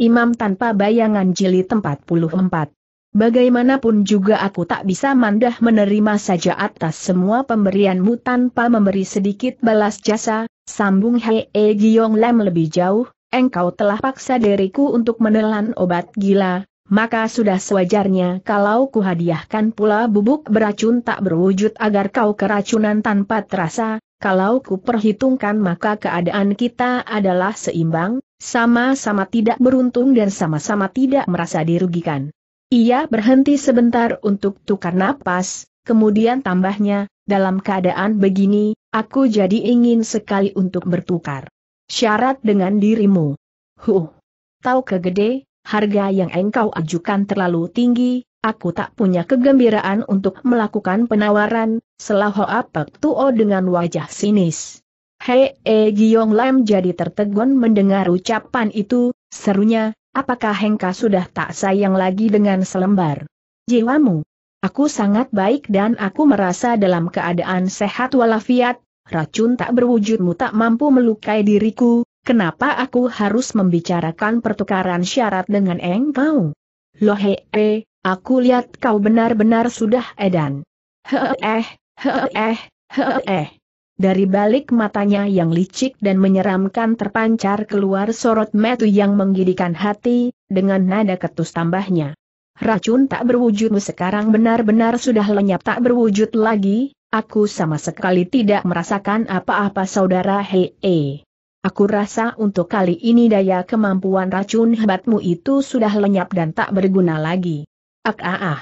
Imam tanpa bayangan jilid 44. Bagaimanapun juga aku tak bisa mandah menerima saja atas semua pemberianmu tanpa memberi sedikit balas jasa, sambung Hei e eh, Giyong Lam lebih jauh, engkau telah paksa diriku untuk menelan obat gila, maka sudah sewajarnya kalau kuhadiahkan pula bubuk beracun tak berwujud agar kau keracunan tanpa terasa, kalau kuperhitungkan maka keadaan kita adalah seimbang, sama-sama tidak beruntung dan sama-sama tidak merasa dirugikan. Ia berhenti sebentar untuk tukar napas, kemudian tambahnya, dalam keadaan begini, aku jadi ingin sekali untuk bertukar. Syarat dengan dirimu. Huh. Tahu kegede, harga yang engkau ajukan terlalu tinggi, Aku tak punya kegembiraan untuk melakukan penawaran, selah Hoa Pek Tuo dengan wajah sinis. Hei E Giong Lam jadi tertegun mendengar ucapan itu, serunya, apakah Hengka sudah tak sayang lagi dengan selembar jiwamu? Aku sangat baik dan aku merasa dalam keadaan sehat walafiat, racun tak berwujudmu tak mampu melukai diriku, kenapa aku harus membicarakan pertukaran syarat dengan engkau? Lohe, -e, Aku lihat kau benar-benar sudah edan. Heeh, heeh, heeh. Dari balik matanya yang licik dan menyeramkan terpancar keluar sorot metu yang menggidikan hati, dengan nada ketus tambahnya. Racun tak berwujudmu sekarang benar-benar sudah lenyap tak berwujud lagi, aku sama sekali tidak merasakan apa-apa saudara Hei, Aku rasa untuk kali ini daya kemampuan racun hebatmu itu sudah lenyap dan tak berguna lagi. Ak ah ah.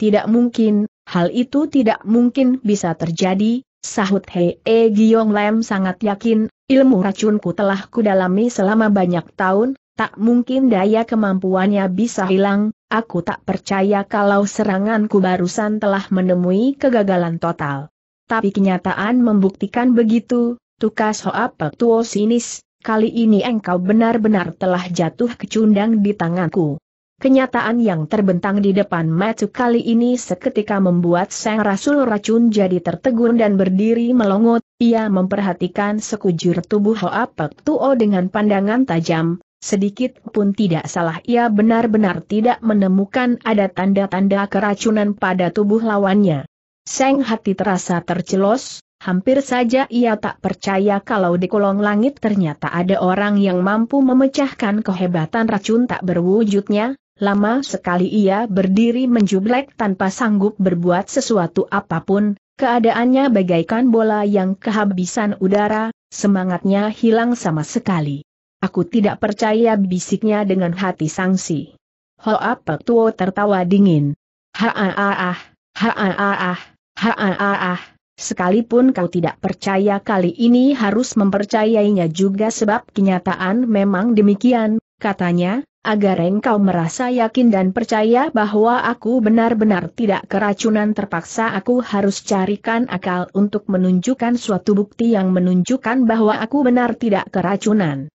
Tidak mungkin, hal itu tidak mungkin bisa terjadi, sahut Hei e Giong Lem sangat yakin, ilmu racunku telah kudalami selama banyak tahun, tak mungkin daya kemampuannya bisa hilang, aku tak percaya kalau seranganku barusan telah menemui kegagalan total. Tapi kenyataan membuktikan begitu, tukas Hoa Petuo sinis, kali ini engkau benar-benar telah jatuh kecundang di tanganku. Kenyataan yang terbentang di depan matu kali ini seketika membuat Sang Rasul Racun jadi tertegun dan berdiri melongot, ia memperhatikan sekujur tubuh Hoa Pek Tuo dengan pandangan tajam, sedikit pun tidak salah ia benar-benar tidak menemukan ada tanda-tanda keracunan pada tubuh lawannya. Sang hati terasa tercelos, hampir saja ia tak percaya kalau di kolong langit ternyata ada orang yang mampu memecahkan kehebatan racun tak berwujudnya, Lama sekali ia berdiri menjublek tanpa sanggup berbuat sesuatu apapun, keadaannya bagaikan bola yang kehabisan udara, semangatnya hilang sama sekali. Aku tidak percaya bisiknya dengan hati sangsi. Hoa Petuo tertawa dingin. Haaah, haaah, haaah, sekalipun kau tidak percaya kali ini harus mempercayainya juga sebab kenyataan memang demikian, katanya, agar engkau merasa yakin dan percaya bahwa aku benar-benar tidak keracunan terpaksa aku harus carikan akal untuk menunjukkan suatu bukti yang menunjukkan bahwa aku benar tidak keracunan.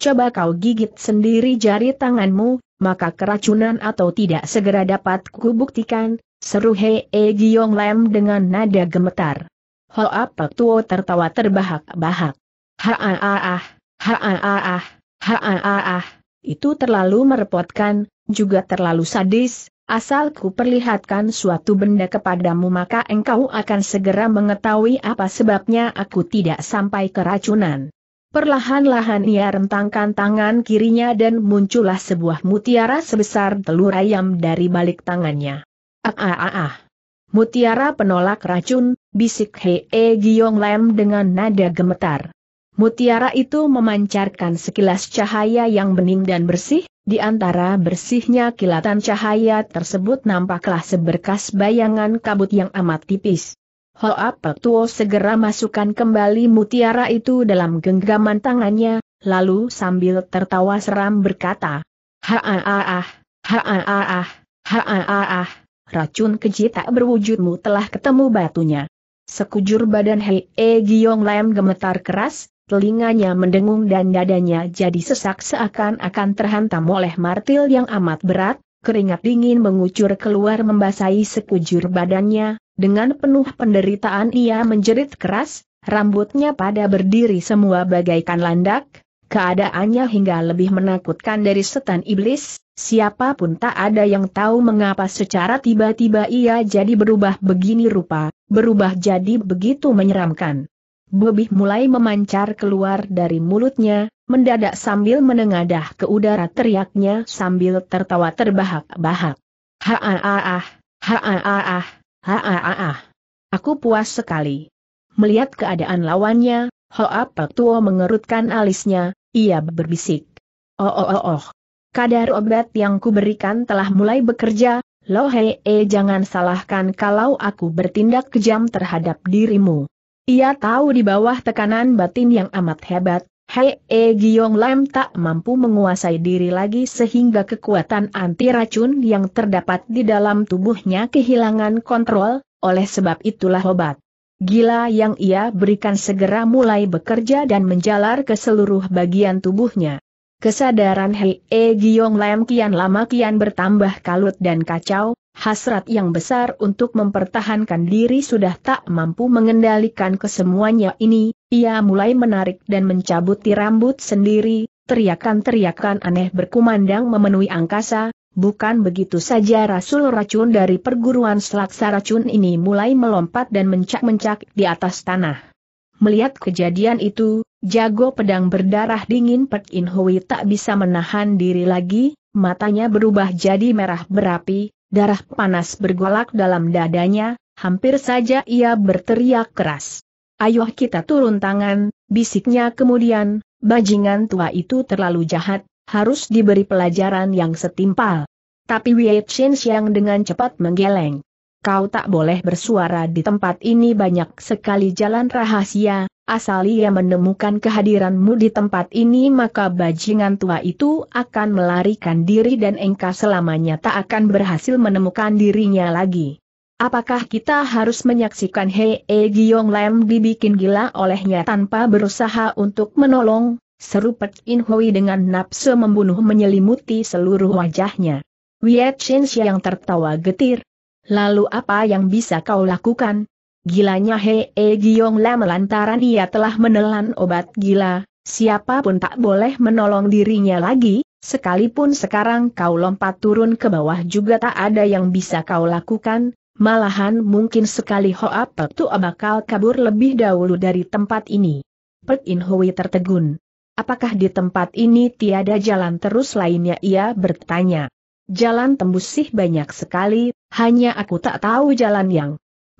Coba kau gigit sendiri jari tanganmu, maka keracunan atau tidak segera dapat kubuktikan, seru He e Giong Lem dengan nada gemetar. apa Tuo tertawa terbahak-bahak. Ha-ah-ah, ha-ah-ah, ha-ah-ah. Itu terlalu merepotkan, juga terlalu sadis, Asalku perlihatkan suatu benda kepadamu maka engkau akan segera mengetahui apa sebabnya aku tidak sampai keracunan. Perlahan-lahan ia rentangkan tangan kirinya dan muncullah sebuah mutiara sebesar telur ayam dari balik tangannya. Ah ah ah, ah. Mutiara penolak racun, bisik Hee Giong Lem dengan nada gemetar. Mutiara itu memancarkan sekilas cahaya yang bening dan bersih, di antara bersihnya kilatan cahaya tersebut nampaklah seberkas bayangan kabut yang amat tipis. Hoa Tuo segera masukkan kembali mutiara itu dalam genggaman tangannya, lalu sambil tertawa seram berkata, Haaah, haaah, haaah, racun keji tak berwujudmu telah ketemu batunya. Sekujur badan Hei E Giong Lam gemetar keras, telinganya mendengung dan dadanya jadi sesak seakan-akan terhantam oleh martil yang amat berat, keringat dingin mengucur keluar membasahi sekujur badannya, dengan penuh penderitaan ia menjerit keras, rambutnya pada berdiri semua bagaikan landak, keadaannya hingga lebih menakutkan dari setan iblis, siapapun tak ada yang tahu mengapa secara tiba-tiba ia jadi berubah begini rupa, berubah jadi begitu menyeramkan. Bebih mulai memancar keluar dari mulutnya, mendadak sambil menengadah ke udara teriaknya sambil tertawa terbahak-bahak. Ha-ah-ah, ha-ah-ah, ha-ah-ah. Aku puas sekali. Melihat keadaan lawannya, Hoa Petuo mengerutkan alisnya, ia berbisik. Oh oh oh oh. Kadar obat yang kuberikan telah mulai bekerja, Lohee eh, jangan salahkan kalau aku bertindak kejam terhadap dirimu. Ia tahu di bawah tekanan batin yang amat hebat, Hei e Giong Lam tak mampu menguasai diri lagi sehingga kekuatan anti racun yang terdapat di dalam tubuhnya kehilangan kontrol, oleh sebab itulah obat. Gila yang ia berikan segera mulai bekerja dan menjalar ke seluruh bagian tubuhnya. Kesadaran Hei e Giong Lam kian lama kian bertambah kalut dan kacau, Hasrat yang besar untuk mempertahankan diri sudah tak mampu mengendalikan kesemuanya ini, ia mulai menarik dan mencabuti rambut sendiri, teriakan-teriakan aneh berkumandang memenuhi angkasa, bukan begitu saja rasul racun dari perguruan selaksa racun ini mulai melompat dan mencak-mencak di atas tanah. Melihat kejadian itu, jago pedang berdarah dingin Pek In Hui tak bisa menahan diri lagi, matanya berubah jadi merah berapi, Darah panas bergolak dalam dadanya, hampir saja ia berteriak keras. Ayo kita turun tangan, bisiknya kemudian, bajingan tua itu terlalu jahat, harus diberi pelajaran yang setimpal. Tapi Wei Chen Xiang dengan cepat menggeleng. Kau tak boleh bersuara di tempat ini banyak sekali jalan rahasia, asal ia menemukan kehadiranmu di tempat ini maka bajingan tua itu akan melarikan diri dan engkau selamanya tak akan berhasil menemukan dirinya lagi. Apakah kita harus menyaksikan Hei e Giyong Lam dibikin gila olehnya tanpa berusaha untuk menolong? Seru Pek In Hui dengan nafsu membunuh menyelimuti seluruh wajahnya. Wiet Shin yang tertawa getir. Lalu apa yang bisa kau lakukan? Gilanya He E Giong Lam lantaran ia telah menelan obat gila, siapapun tak boleh menolong dirinya lagi, sekalipun sekarang kau lompat turun ke bawah juga tak ada yang bisa kau lakukan, malahan mungkin sekali Hoa Pek Tua bakal kabur lebih dahulu dari tempat ini. Pek In Hui tertegun. Apakah di tempat ini tiada jalan terus lainnya ia bertanya. Jalan tembus sih banyak sekali, hanya aku tak tahu jalan yang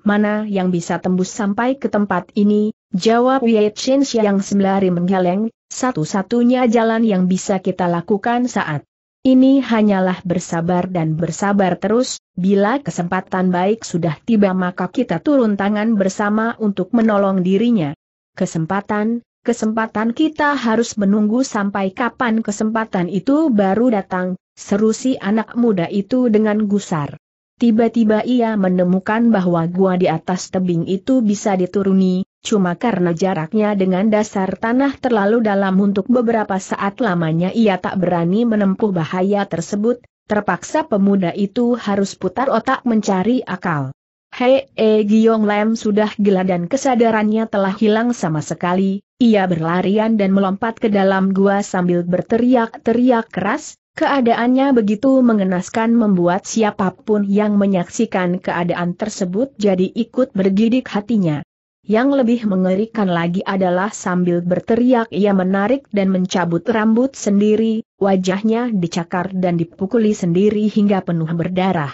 mana yang bisa tembus sampai ke tempat ini, jawab Wei Chen yang sembari menggeleng, satu-satunya jalan yang bisa kita lakukan saat ini hanyalah bersabar dan bersabar terus, bila kesempatan baik sudah tiba maka kita turun tangan bersama untuk menolong dirinya. Kesempatan, kesempatan kita harus menunggu sampai kapan kesempatan itu baru datang, seru si anak muda itu dengan gusar. Tiba-tiba ia menemukan bahwa gua di atas tebing itu bisa dituruni, cuma karena jaraknya dengan dasar tanah terlalu dalam untuk beberapa saat lamanya ia tak berani menempuh bahaya tersebut, terpaksa pemuda itu harus putar otak mencari akal. Hei -e Giong Lem sudah gila dan kesadarannya telah hilang sama sekali, ia berlarian dan melompat ke dalam gua sambil berteriak-teriak keras, Keadaannya begitu mengenaskan membuat siapapun yang menyaksikan keadaan tersebut jadi ikut bergidik hatinya. Yang lebih mengerikan lagi adalah sambil berteriak ia menarik dan mencabut rambut sendiri, wajahnya dicakar dan dipukuli sendiri hingga penuh berdarah.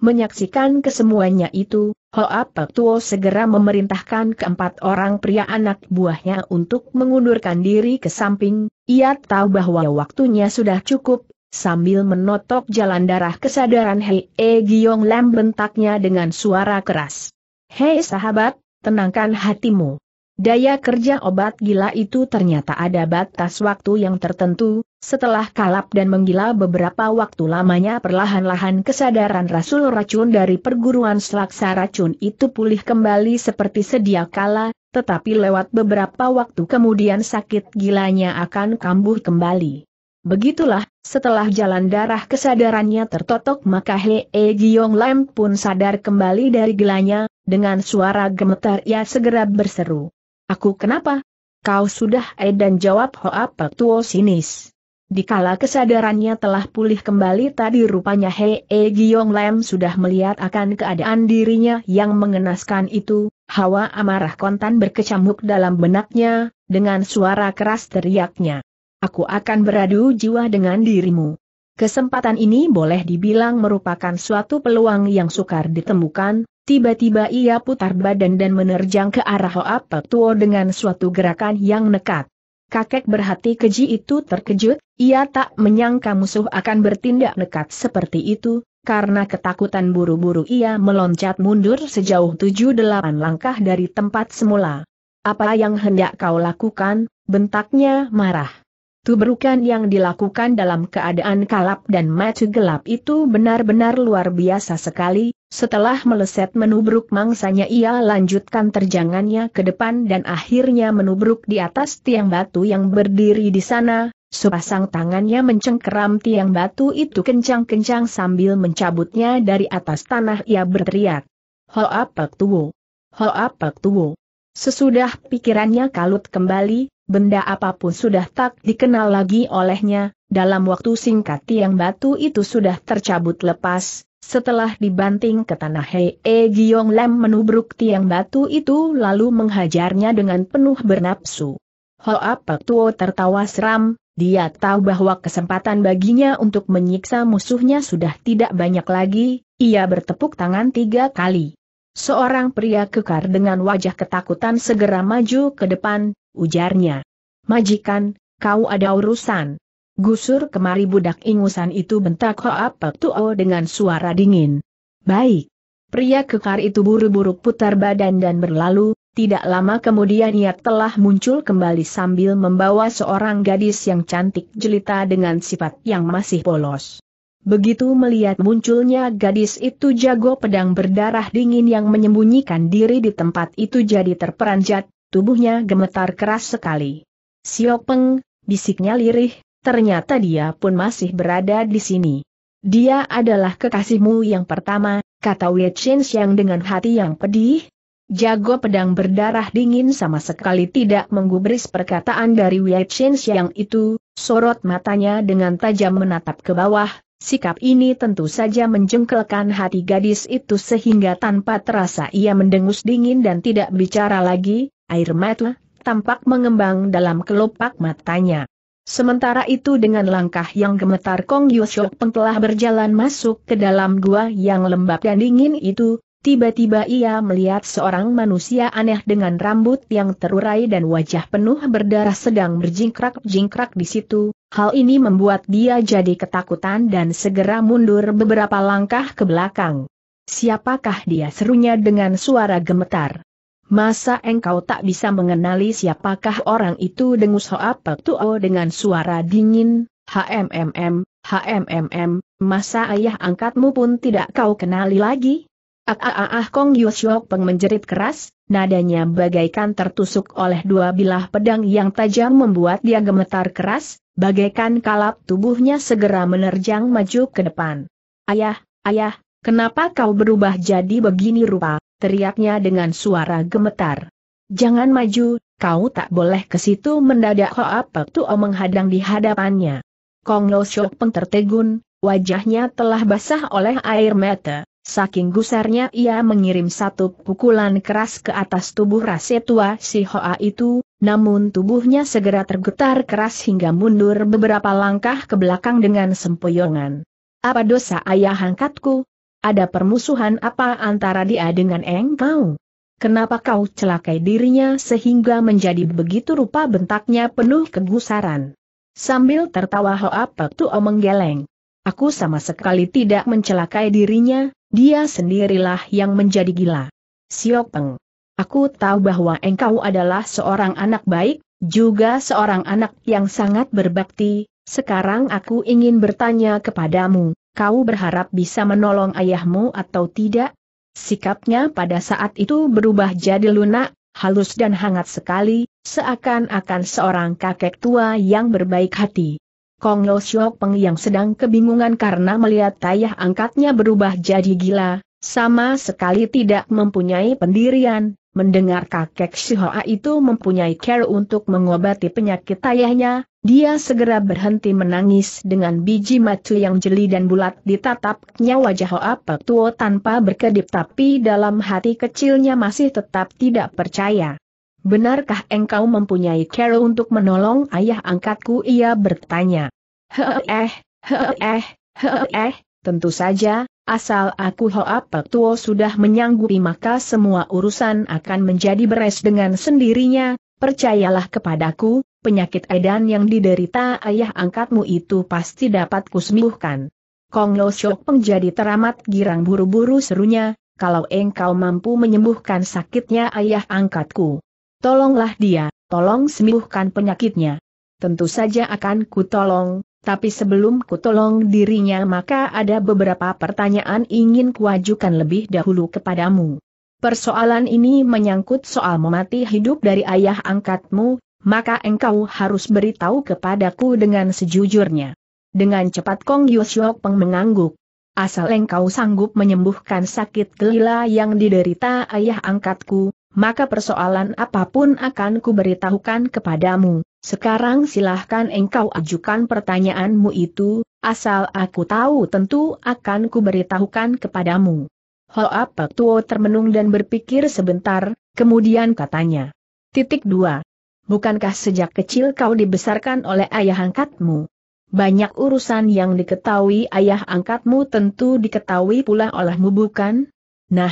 Menyaksikan kesemuanya itu, Hoa Tuo segera memerintahkan keempat orang pria anak buahnya untuk mengundurkan diri ke samping, ia tahu bahwa waktunya sudah cukup sambil menotok jalan darah kesadaran Hei E Giong Lam bentaknya dengan suara keras. Hei sahabat, tenangkan hatimu. Daya kerja obat gila itu ternyata ada batas waktu yang tertentu, setelah kalap dan menggila beberapa waktu lamanya perlahan-lahan kesadaran Rasul Racun dari perguruan selaksa racun itu pulih kembali seperti sedia kala, tetapi lewat beberapa waktu kemudian sakit gilanya akan kambuh kembali. Begitulah, setelah jalan darah kesadarannya tertotok maka Hei e Giong Lam pun sadar kembali dari gelanya, dengan suara gemetar ia segera berseru. Aku kenapa? Kau sudah e dan jawab Hoa Petuo sinis. Dikala kesadarannya telah pulih kembali tadi rupanya Hei e Giong Lam sudah melihat akan keadaan dirinya yang mengenaskan itu, hawa amarah kontan berkecamuk dalam benaknya, dengan suara keras teriaknya. Aku akan beradu jiwa dengan dirimu. Kesempatan ini boleh dibilang merupakan suatu peluang yang sukar ditemukan, tiba-tiba ia putar badan dan menerjang ke arah Hoa Pektuo dengan suatu gerakan yang nekat. Kakek berhati keji itu terkejut, ia tak menyangka musuh akan bertindak nekat seperti itu, karena ketakutan buru-buru ia meloncat mundur sejauh tujuh delapan langkah dari tempat semula. Apa yang hendak kau lakukan? bentaknya marah. Tubrukan yang dilakukan dalam keadaan kalap dan maju gelap itu benar-benar luar biasa sekali, setelah meleset menubruk mangsanya ia lanjutkan terjangannya ke depan dan akhirnya menubruk di atas tiang batu yang berdiri di sana, sepasang tangannya mencengkeram tiang batu itu kencang-kencang sambil mencabutnya dari atas tanah ia berteriak. Ho apak tuwo! Ho apak tuwo! Sesudah pikirannya kalut kembali, benda apapun sudah tak dikenal lagi olehnya, dalam waktu singkat tiang batu itu sudah tercabut lepas, setelah dibanting ke tanah Hei e Giong Lam menubruk tiang batu itu lalu menghajarnya dengan penuh bernapsu. Hoa Tuo tertawa seram, dia tahu bahwa kesempatan baginya untuk menyiksa musuhnya sudah tidak banyak lagi, ia bertepuk tangan tiga kali. Seorang pria kekar dengan wajah ketakutan segera maju ke depan, ujarnya. Majikan, kau ada urusan. Gusur kemari budak ingusan itu bentak Hoa petuo Tuo dengan suara dingin. Baik. Pria kekar itu buru-buru putar badan dan berlalu, tidak lama kemudian ia telah muncul kembali sambil membawa seorang gadis yang cantik jelita dengan sifat yang masih polos. Begitu melihat munculnya gadis itu jago pedang berdarah dingin yang menyembunyikan diri di tempat itu jadi terperanjat, tubuhnya gemetar keras sekali. Siopeng, bisiknya lirih, ternyata dia pun masih berada di sini. Dia adalah kekasihmu yang pertama, kata Wei Chen Xiang dengan hati yang pedih. Jago pedang berdarah dingin sama sekali tidak menggubris perkataan dari Wei Chen Xiang itu, sorot matanya dengan tajam menatap ke bawah, sikap ini tentu saja menjengkelkan hati gadis itu sehingga tanpa terasa ia mendengus dingin dan tidak bicara lagi, air mata, tampak mengembang dalam kelopak matanya. Sementara itu dengan langkah yang gemetar Kong Yusyok Peng telah berjalan masuk ke dalam gua yang lembab dan dingin itu, tiba-tiba ia melihat seorang manusia aneh dengan rambut yang terurai dan wajah penuh berdarah sedang berjingkrak-jingkrak di situ, hal ini membuat dia jadi ketakutan dan segera mundur beberapa langkah ke belakang. Siapakah dia serunya dengan suara gemetar? Masa engkau tak bisa mengenali siapakah orang itu dengus Hoapel Tuo dengan suara dingin, HMMM, HMMM, masa ayah angkatmu pun tidak kau kenali lagi? Ah ah ah, ah Kong Yusyok Peng menjerit keras, nadanya bagaikan tertusuk oleh dua bilah pedang yang tajam membuat dia gemetar keras, bagaikan kalap tubuhnya segera menerjang maju ke depan. Ayah, ayah, kenapa kau berubah jadi begini rupa? teriaknya dengan suara gemetar. Jangan maju, kau tak boleh ke situ mendadak Hoa Pek Tuo menghadang di hadapannya. Kong Lo Shok Peng tertegun, wajahnya telah basah oleh air mata. Saking gusarnya ia mengirim satu pukulan keras ke atas tubuh rase tua si Hoa itu, namun tubuhnya segera tergetar keras hingga mundur beberapa langkah ke belakang dengan sempoyongan. Apa dosa ayah angkatku? Ada permusuhan apa antara dia dengan engkau? Kenapa kau celakai dirinya sehingga menjadi begitu rupa bentaknya penuh kegusaran? Sambil tertawa Ho Hoa Pektuo menggeleng. Aku sama sekali tidak mencelakai dirinya, dia sendirilah yang menjadi gila. Siok Peng. Aku tahu bahwa engkau adalah seorang anak baik, juga seorang anak yang sangat berbakti, sekarang aku ingin bertanya kepadamu, kau berharap bisa menolong ayahmu atau tidak? Sikapnya pada saat itu berubah jadi lunak, halus dan hangat sekali, seakan-akan seorang kakek tua yang berbaik hati. Kong Lo Siok Peng yang sedang kebingungan karena melihat ayah angkatnya berubah jadi gila, sama sekali tidak mempunyai pendirian, Mendengar kakek Shihoa itu mempunyai care untuk mengobati penyakit ayahnya, dia segera berhenti menangis dengan biji mata yang jeli dan bulat ditatapnya wajah Hoa Petuo tanpa berkedip tapi dalam hati kecilnya masih tetap tidak percaya. Benarkah engkau mempunyai care untuk menolong ayah angkatku? Ia bertanya. Heh, eh, heh, heh, tentu saja, Asal aku Hoa Tuo sudah menyanggupi maka semua urusan akan menjadi beres dengan sendirinya, percayalah kepadaku, penyakit edan yang diderita ayah angkatmu itu pasti dapat kusembuhkan. Kong Lo Shok menjadi teramat girang buru-buru serunya, kalau engkau mampu menyembuhkan sakitnya ayah angkatku. Tolonglah dia, tolong sembuhkan penyakitnya. Tentu saja akan kutolong. Tapi sebelum kutolong dirinya maka ada beberapa pertanyaan ingin kuajukan lebih dahulu kepadamu. Persoalan ini menyangkut soal memati hidup dari ayah angkatmu, maka engkau harus beritahu kepadaku dengan sejujurnya. Dengan cepat Kong Yusyok Peng mengangguk. Asal engkau sanggup menyembuhkan sakit gelila yang diderita ayah angkatku, maka persoalan apapun akan kuberitahukan kepadamu. Sekarang silahkan engkau ajukan pertanyaanmu itu, asal aku tahu tentu akan kuberitahukan kepadamu. Hoa Tuo termenung dan berpikir sebentar, kemudian katanya. Titik dua. Bukankah sejak kecil kau dibesarkan oleh ayah angkatmu? Banyak urusan yang diketahui ayah angkatmu tentu diketahui pula olehmu bukan? Nah,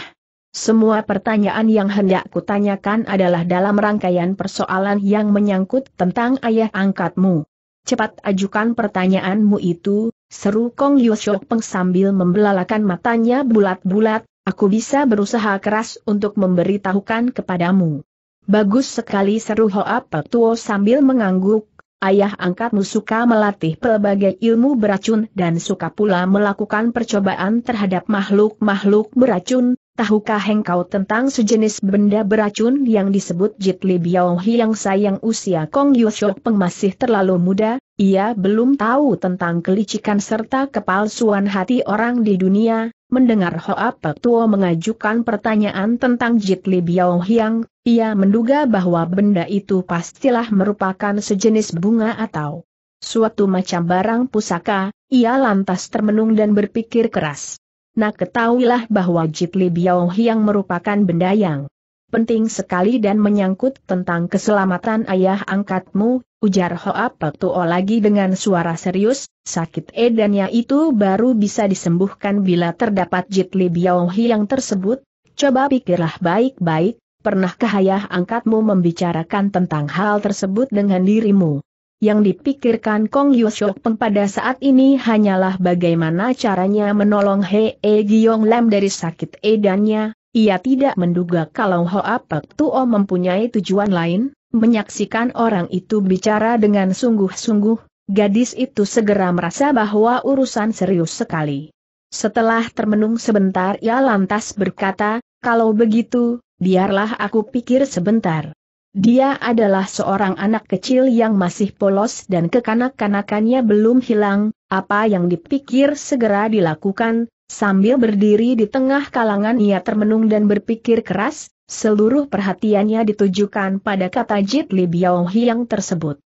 semua pertanyaan yang hendak kutanyakan adalah dalam rangkaian persoalan yang menyangkut tentang ayah angkatmu. Cepat ajukan pertanyaanmu itu, seru Kong Yushok Peng sambil membelalakan matanya bulat-bulat, aku bisa berusaha keras untuk memberitahukan kepadamu. Bagus sekali seru Hoa Petuo sambil mengangguk, ayah angkatmu suka melatih pelbagai ilmu beracun dan suka pula melakukan percobaan terhadap makhluk-makhluk beracun, Tahukah engkau tentang sejenis benda beracun yang disebut Jitli Biaohi yang sayang usia Kong Yushok Peng masih terlalu muda, ia belum tahu tentang kelicikan serta kepalsuan hati orang di dunia, mendengar Hoa Pek mengajukan pertanyaan tentang Jitli Biaohi yang, ia menduga bahwa benda itu pastilah merupakan sejenis bunga atau suatu macam barang pusaka, ia lantas termenung dan berpikir keras. Nah ketahuilah bahwa Jitli Biao yang merupakan benda yang penting sekali dan menyangkut tentang keselamatan ayah angkatmu, ujar Hoa Pektuo lagi dengan suara serius, sakit edannya itu baru bisa disembuhkan bila terdapat Jitli Biao yang tersebut, coba pikirlah baik-baik, pernahkah ayah angkatmu membicarakan tentang hal tersebut dengan dirimu? Yang dipikirkan Kong Yusuk Peng pada saat ini hanyalah bagaimana caranya menolong Hei e Giyong Lam dari sakit edannya. Ia tidak menduga kalau Hoa Pek Tuo mempunyai tujuan lain, menyaksikan orang itu bicara dengan sungguh-sungguh, gadis itu segera merasa bahwa urusan serius sekali. Setelah termenung sebentar ia lantas berkata, kalau begitu, biarlah aku pikir sebentar. Dia adalah seorang anak kecil yang masih polos dan kekanak-kanakannya belum hilang, apa yang dipikir segera dilakukan, sambil berdiri di tengah kalangan ia termenung dan berpikir keras, seluruh perhatiannya ditujukan pada kata Jit Li Biao Hiang tersebut.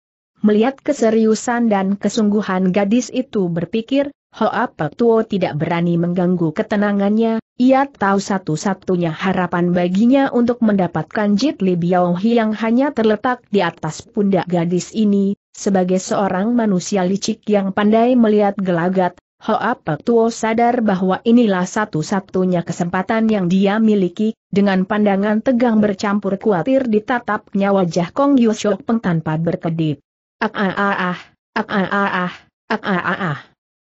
Melihat keseriusan dan kesungguhan gadis itu berpikir, Hoa Tuo tidak berani mengganggu ketenangannya, ia tahu satu-satunya harapan baginya untuk mendapatkan Jit Li Biao yang hanya terletak di atas pundak gadis ini, sebagai seorang manusia licik yang pandai melihat gelagat, Hoa Tuo sadar bahwa inilah satu-satunya kesempatan yang dia miliki, dengan pandangan tegang bercampur kuatir ditatapnya wajah Kong Yusyok Peng tanpa berkedip. Ah ah ah ah, ah ah ah ah, ah ah ah ah.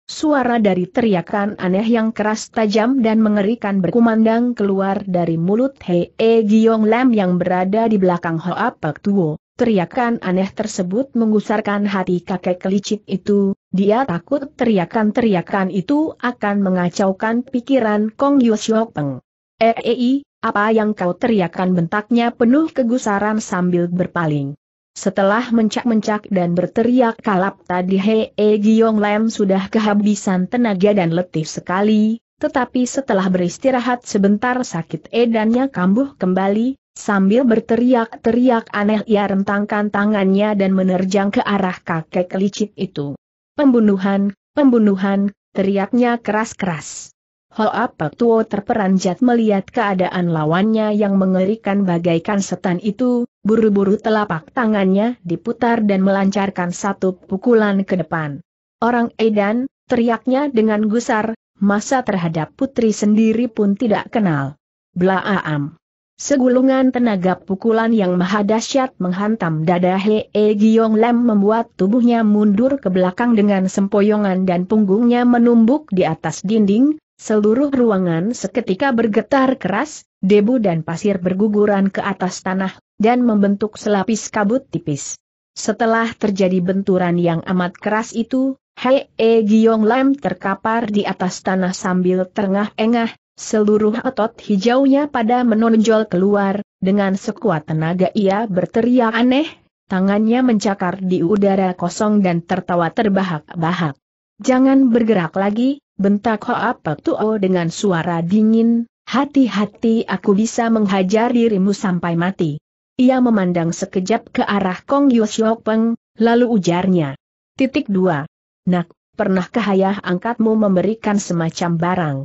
Suara dari teriakan aneh yang keras tajam dan mengerikan berkumandang keluar dari mulut Hei e Giong Lam yang berada di belakang Hoa Pak Tuo. Teriakan aneh tersebut mengusarkan hati kakek kelicik itu, dia takut teriakan-teriakan itu akan mengacaukan pikiran Kong Yusyok Peng. Ei, eh, eh, apa yang kau teriakan bentaknya penuh kegusaran sambil berpaling. Setelah mencak-mencak dan berteriak kalap tadi Hei -e Giong Lam sudah kehabisan tenaga dan letih sekali, tetapi setelah beristirahat sebentar sakit edannya kambuh kembali, sambil berteriak-teriak aneh ia rentangkan tangannya dan menerjang ke arah kakek licik itu. Pembunuhan, pembunuhan, teriaknya keras-keras. Hoa Tuo terperanjat melihat keadaan lawannya yang mengerikan bagaikan setan itu, buru-buru telapak tangannya diputar dan melancarkan satu pukulan ke depan. Orang Edan, teriaknya dengan gusar, masa terhadap putri sendiri pun tidak kenal. Blaam. Segulungan tenaga pukulan yang maha dahsyat menghantam dada Hee Giong Lem membuat tubuhnya mundur ke belakang dengan sempoyongan dan punggungnya menumbuk di atas dinding, Seluruh ruangan seketika bergetar keras, debu dan pasir berguguran ke atas tanah, dan membentuk selapis kabut tipis. Setelah terjadi benturan yang amat keras itu, Hei e Giong Lam terkapar di atas tanah sambil terengah-engah, seluruh otot hijaunya pada menonjol keluar, dengan sekuat tenaga ia berteriak aneh, tangannya mencakar di udara kosong dan tertawa terbahak-bahak. Jangan bergerak lagi, bentak Hoa tuo oh, dengan suara dingin, hati-hati aku bisa menghajar dirimu sampai mati. Ia memandang sekejap ke arah Kong Yosyo Peng, lalu ujarnya. Titik dua. Nak, pernahkah ayah angkatmu memberikan semacam barang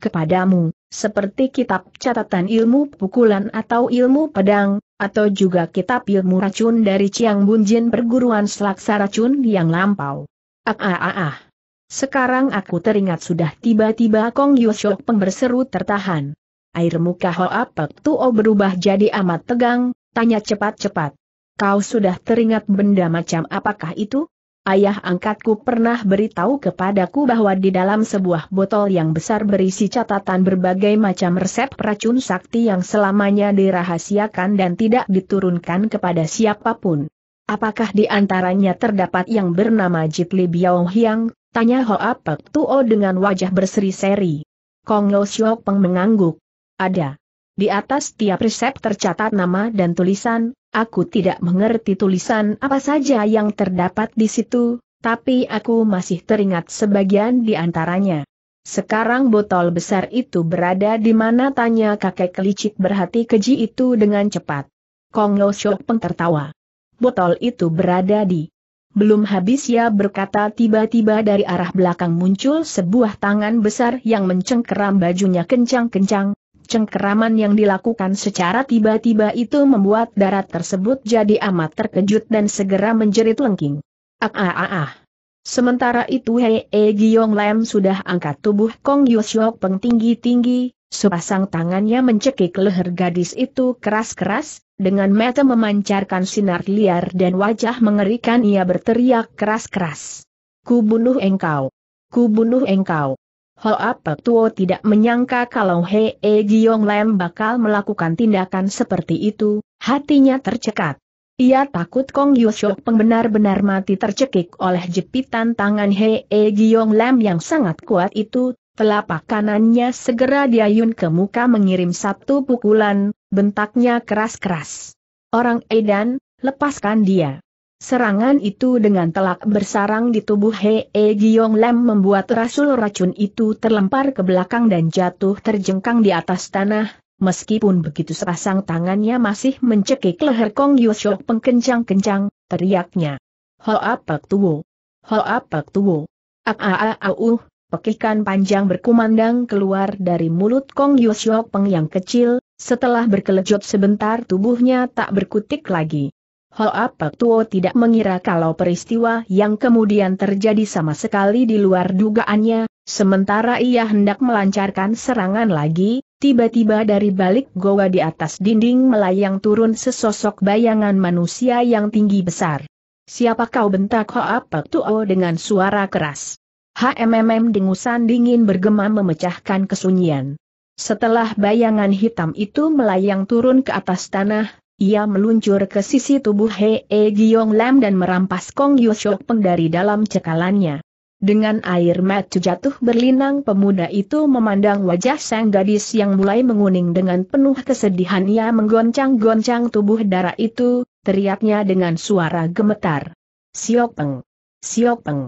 kepadamu, seperti kitab catatan ilmu pukulan atau ilmu pedang, atau juga kitab ilmu racun dari Chiang Bunjin perguruan selaksa racun yang lampau? Ah ah ah ah. Sekarang aku teringat sudah tiba-tiba Kong Yoshok Peng tertahan. Air muka Hoa Pek Tuo berubah jadi amat tegang, tanya cepat-cepat. Kau sudah teringat benda macam apakah itu? Ayah angkatku pernah beritahu kepadaku bahwa di dalam sebuah botol yang besar berisi catatan berbagai macam resep racun sakti yang selamanya dirahasiakan dan tidak diturunkan kepada siapapun. Apakah di antaranya terdapat yang bernama Jitli Biao Hiang, Tanya Hoa Pek Tuo dengan wajah berseri-seri. Kong Lo Siok Peng mengangguk. Ada. Di atas tiap resep tercatat nama dan tulisan, aku tidak mengerti tulisan apa saja yang terdapat di situ, tapi aku masih teringat sebagian di antaranya. Sekarang botol besar itu berada di mana tanya kakek kelicik berhati keji itu dengan cepat. Kong Lo Siok Peng tertawa. Botol itu berada di belum habis ya berkata tiba-tiba dari arah belakang muncul sebuah tangan besar yang mencengkeram bajunya kencang-kencang. Cengkeraman yang dilakukan secara tiba-tiba itu membuat darat tersebut jadi amat terkejut dan segera menjerit lengking. Ah ah ah ah. Sementara itu Hei e Giong Lam sudah angkat tubuh Kong Peng pengtinggi-tinggi, sepasang tangannya mencekik leher gadis itu keras-keras, dengan mata memancarkan sinar liar dan wajah mengerikan ia berteriak keras-keras. Ku bunuh engkau! Ku bunuh engkau! Hoa Tuo tidak menyangka kalau Hei e Giong Lam bakal melakukan tindakan seperti itu, hatinya tercekat. Ia takut Kong Yushok benar-benar mati tercekik oleh jepitan tangan Hei e Giong Lam yang sangat kuat itu, Telapak kanannya segera diayun ke muka mengirim satu pukulan, bentaknya keras-keras. Orang Edan, lepaskan dia. Serangan itu dengan telak bersarang di tubuh E Giong Lem membuat rasul racun itu terlempar ke belakang dan jatuh terjengkang di atas tanah, meskipun begitu sepasang tangannya masih mencekik leher Kong Yoshok pengkencang-kencang, teriaknya. Ho apak tuwo? ho apak tuwo? ak a a uh pekikan panjang berkumandang keluar dari mulut Kong Yusyok Peng yang kecil, setelah berkelejut sebentar tubuhnya tak berkutik lagi. Hoa Pek Tuo tidak mengira kalau peristiwa yang kemudian terjadi sama sekali di luar dugaannya, sementara ia hendak melancarkan serangan lagi, tiba-tiba dari balik goa di atas dinding melayang turun sesosok bayangan manusia yang tinggi besar. Siapa kau bentak Hoa Pek Tuo dengan suara keras? HMMM dengusan dingin bergema memecahkan kesunyian. Setelah bayangan hitam itu melayang turun ke atas tanah, ia meluncur ke sisi tubuh Hee Giong Lam dan merampas Kong Yusok Peng dari dalam cekalannya. Dengan air mata jatuh berlinang pemuda itu memandang wajah sang gadis yang mulai menguning dengan penuh kesedihan ia menggoncang-goncang tubuh darah itu, teriaknya dengan suara gemetar. Siok Peng! Siok Peng!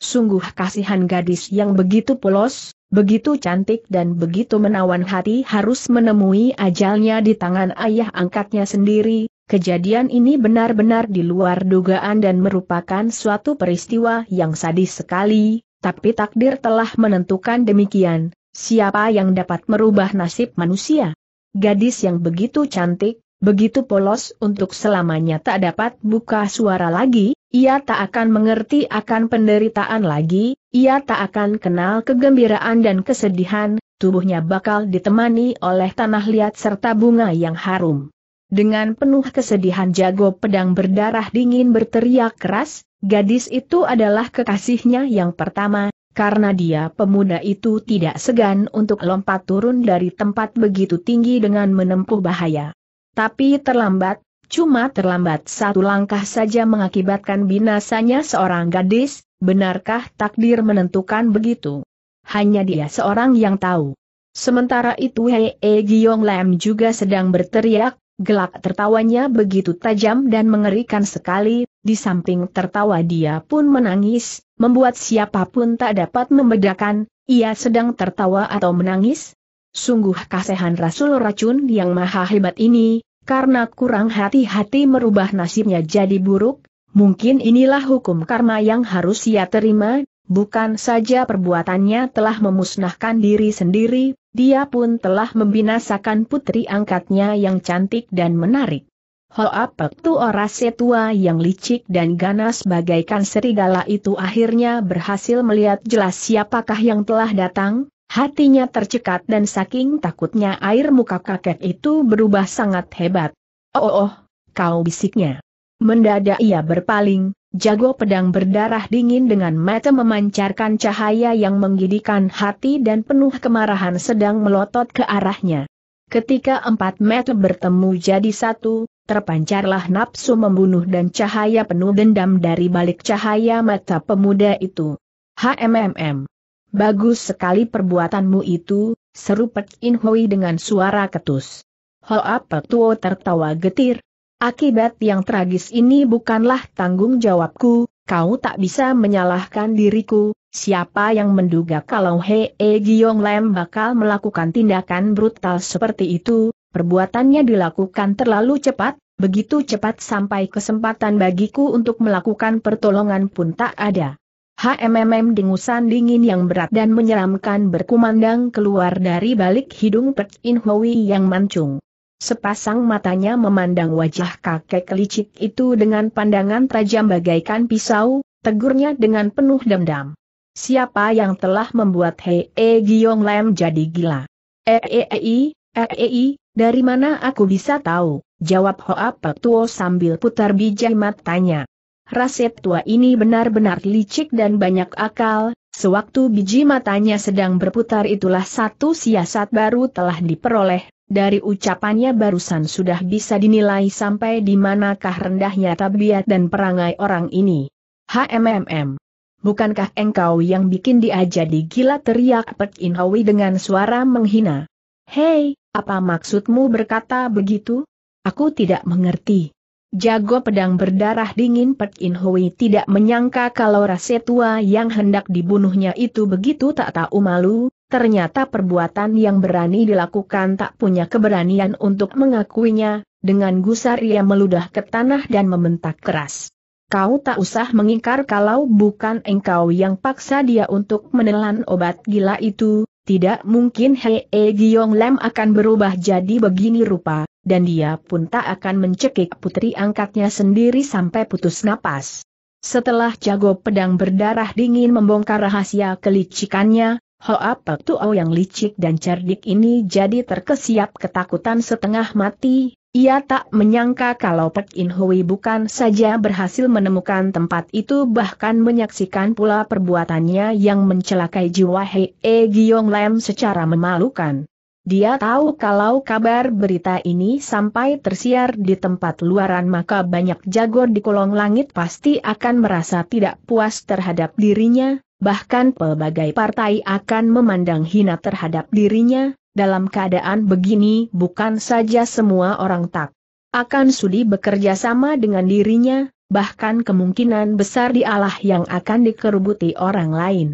Sungguh kasihan gadis yang begitu polos, begitu cantik dan begitu menawan hati harus menemui ajalnya di tangan ayah angkatnya sendiri, kejadian ini benar-benar di luar dugaan dan merupakan suatu peristiwa yang sadis sekali, tapi takdir telah menentukan demikian, siapa yang dapat merubah nasib manusia? Gadis yang begitu cantik, begitu polos untuk selamanya tak dapat buka suara lagi, ia tak akan mengerti akan penderitaan lagi, ia tak akan kenal kegembiraan dan kesedihan, tubuhnya bakal ditemani oleh tanah liat serta bunga yang harum. Dengan penuh kesedihan jago pedang berdarah dingin berteriak keras, gadis itu adalah kekasihnya yang pertama, karena dia pemuda itu tidak segan untuk lompat turun dari tempat begitu tinggi dengan menempuh bahaya. Tapi terlambat, Cuma terlambat satu langkah saja mengakibatkan binasanya seorang gadis, benarkah takdir menentukan begitu? Hanya dia seorang yang tahu. Sementara itu Hei e Giyong Lam juga sedang berteriak, gelak tertawanya begitu tajam dan mengerikan sekali, di samping tertawa dia pun menangis, membuat siapapun tak dapat membedakan, ia sedang tertawa atau menangis? Sungguh kasihan Rasul racun yang maha hebat ini, karena kurang hati-hati merubah nasibnya jadi buruk, mungkin inilah hukum karma yang harus ia terima, bukan saja perbuatannya telah memusnahkan diri sendiri, dia pun telah membinasakan putri angkatnya yang cantik dan menarik. Hoapek tu orase tua yang licik dan ganas bagaikan serigala itu akhirnya berhasil melihat jelas siapakah yang telah datang, Hatinya tercekat dan saking takutnya air muka kakek itu berubah sangat hebat. Oh, oh, oh, kau bisiknya. Mendadak ia berpaling, jago pedang berdarah dingin dengan mata memancarkan cahaya yang menggidikan hati dan penuh kemarahan sedang melotot ke arahnya. Ketika empat mata bertemu jadi satu, terpancarlah nafsu membunuh dan cahaya penuh dendam dari balik cahaya mata pemuda itu. HMMM Bagus sekali perbuatanmu itu, seru Pek In Hui dengan suara ketus. Hoa Pek Tuo tertawa getir. Akibat yang tragis ini bukanlah tanggung jawabku, kau tak bisa menyalahkan diriku, siapa yang menduga kalau Hei e Giong Lem bakal melakukan tindakan brutal seperti itu, perbuatannya dilakukan terlalu cepat, begitu cepat sampai kesempatan bagiku untuk melakukan pertolongan pun tak ada. HMMM dengusan dingin yang berat dan menyeramkan berkumandang keluar dari balik hidung Pek In Hui yang mancung. Sepasang matanya memandang wajah kakek licik itu dengan pandangan tajam bagaikan pisau, tegurnya dengan penuh dendam. Siapa yang telah membuat Hei E Giong Lam jadi gila? Eei, e eei, dari mana aku bisa tahu? Jawab Hoa Pek Tuo sambil putar biji matanya. Rasep tua ini benar-benar licik dan banyak akal, sewaktu biji matanya sedang berputar itulah satu siasat baru telah diperoleh, dari ucapannya barusan sudah bisa dinilai sampai di manakah rendahnya tabiat dan perangai orang ini. HMMM. Bukankah engkau yang bikin dia jadi gila teriak Pek Inhawi dengan suara menghina? Hei, apa maksudmu berkata begitu? Aku tidak mengerti. Jago pedang berdarah dingin Pek In Hui tidak menyangka kalau rasa tua yang hendak dibunuhnya itu begitu tak tahu malu, ternyata perbuatan yang berani dilakukan tak punya keberanian untuk mengakuinya, dengan gusar ia meludah ke tanah dan membentak keras. Kau tak usah mengingkar kalau bukan engkau yang paksa dia untuk menelan obat gila itu, tidak mungkin Hei e Giong Lem akan berubah jadi begini rupa, dan dia pun tak akan mencekik putri angkatnya sendiri sampai putus napas. Setelah jago pedang berdarah dingin membongkar rahasia kelicikannya, Hoa Petuo yang licik dan cerdik ini jadi terkesiap ketakutan setengah mati, ia tak menyangka kalau Pek In Hui bukan saja berhasil menemukan tempat itu bahkan menyaksikan pula perbuatannya yang mencelakai jiwa Hei e Giong Lam secara memalukan. Dia tahu kalau kabar berita ini sampai tersiar di tempat luaran maka banyak jago di kolong langit pasti akan merasa tidak puas terhadap dirinya, bahkan pelbagai partai akan memandang hina terhadap dirinya, dalam keadaan begini bukan saja semua orang tak akan sulit bekerja sama dengan dirinya, bahkan kemungkinan besar dialah yang akan dikerubuti orang lain.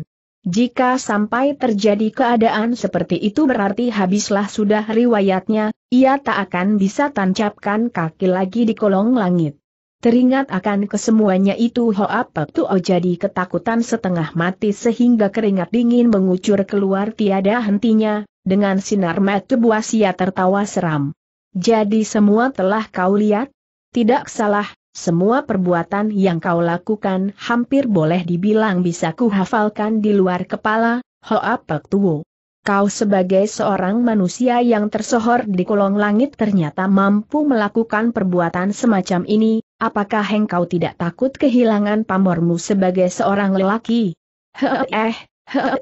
Jika sampai terjadi keadaan seperti itu berarti habislah sudah riwayatnya, ia tak akan bisa tancapkan kaki lagi di kolong langit. Teringat akan kesemuanya itu Hoa Pektuo oh jadi ketakutan setengah mati sehingga keringat dingin mengucur keluar tiada hentinya, dengan sinar mata buas, ia tertawa seram. Jadi semua telah kau lihat? Tidak salah, semua perbuatan yang kau lakukan hampir boleh dibilang bisa kuhafalkan di luar kepala, Hoa Pek Tuo. Kau sebagai seorang manusia yang tersohor di kolong langit ternyata mampu melakukan perbuatan semacam ini, apakah engkau tidak takut kehilangan pamormu sebagai seorang lelaki? he eh,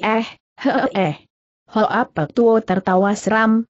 he eh. Hoa Pek Tuo tertawa seram,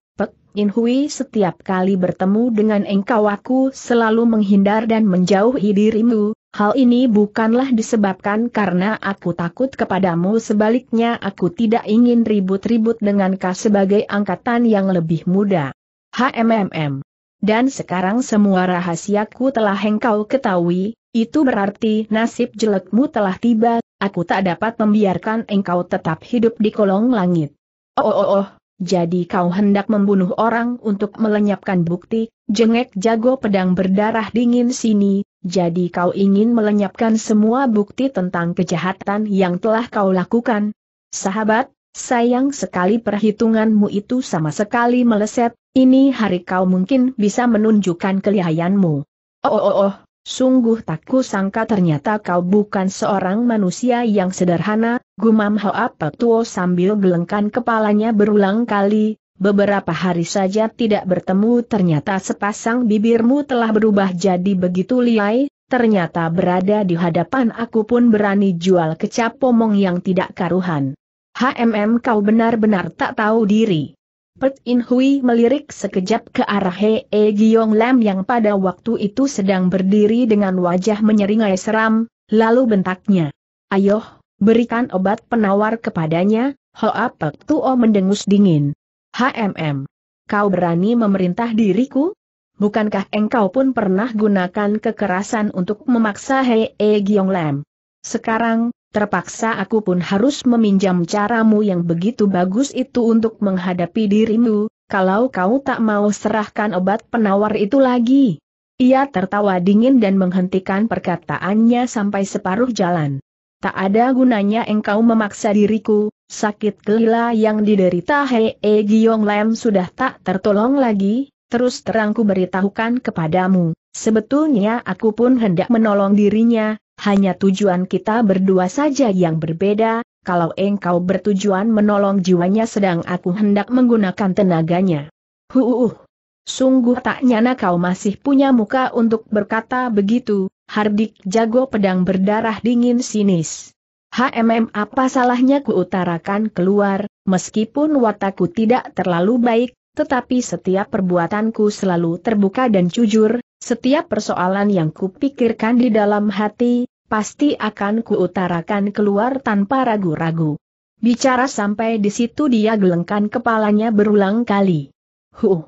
Inhui, Hui setiap kali bertemu dengan engkau aku selalu menghindar dan menjauhi dirimu, hal ini bukanlah disebabkan karena aku takut kepadamu sebaliknya aku tidak ingin ribut-ribut dengan kau sebagai angkatan yang lebih muda. HMMM. Dan sekarang semua rahasiaku telah engkau ketahui, itu berarti nasib jelekmu telah tiba, aku tak dapat membiarkan engkau tetap hidup di kolong langit. Oh oh oh, oh. Jadi kau hendak membunuh orang untuk melenyapkan bukti, jengek jago pedang berdarah dingin sini, jadi kau ingin melenyapkan semua bukti tentang kejahatan yang telah kau lakukan? Sahabat, sayang sekali perhitunganmu itu sama sekali meleset, ini hari kau mungkin bisa menunjukkan kelihayanmu. Oh oh oh, oh. Sungguh tak kusangka ternyata kau bukan seorang manusia yang sederhana, gumam Hoa Petuo sambil gelengkan kepalanya berulang kali, beberapa hari saja tidak bertemu ternyata sepasang bibirmu telah berubah jadi begitu liai, ternyata berada di hadapan aku pun berani jual kecap pomong yang tidak karuhan. HMM kau benar-benar tak tahu diri. Pet In Hui melirik sekejap ke arah Hei e Giong Lam yang pada waktu itu sedang berdiri dengan wajah menyeringai seram, lalu bentaknya. Ayoh, berikan obat penawar kepadanya, Hoa Pek Tuo mendengus dingin. HMM. Kau berani memerintah diriku? Bukankah engkau pun pernah gunakan kekerasan untuk memaksa Hei e Giong Lam? Sekarang, terpaksa aku pun harus meminjam caramu yang begitu bagus itu untuk menghadapi dirimu, kalau kau tak mau serahkan obat penawar itu lagi. Ia tertawa dingin dan menghentikan perkataannya sampai separuh jalan. Tak ada gunanya engkau memaksa diriku, sakit gelila yang diderita Hei e Giong Lam sudah tak tertolong lagi, terus terangku beritahukan kepadamu. Sebetulnya aku pun hendak menolong dirinya, hanya tujuan kita berdua saja yang berbeda, kalau engkau bertujuan menolong jiwanya sedang aku hendak menggunakan tenaganya. Huuuh. Sungguh tak nyana kau masih punya muka untuk berkata begitu, Hardik jago pedang berdarah dingin sinis. HMM apa salahnya kuutarakan keluar, meskipun watakku tidak terlalu baik, tetapi setiap perbuatanku selalu terbuka dan jujur, setiap persoalan yang kupikirkan di dalam hati, pasti akan kuutarakan keluar tanpa ragu-ragu. Bicara sampai di situ dia gelengkan kepalanya berulang kali. Huh!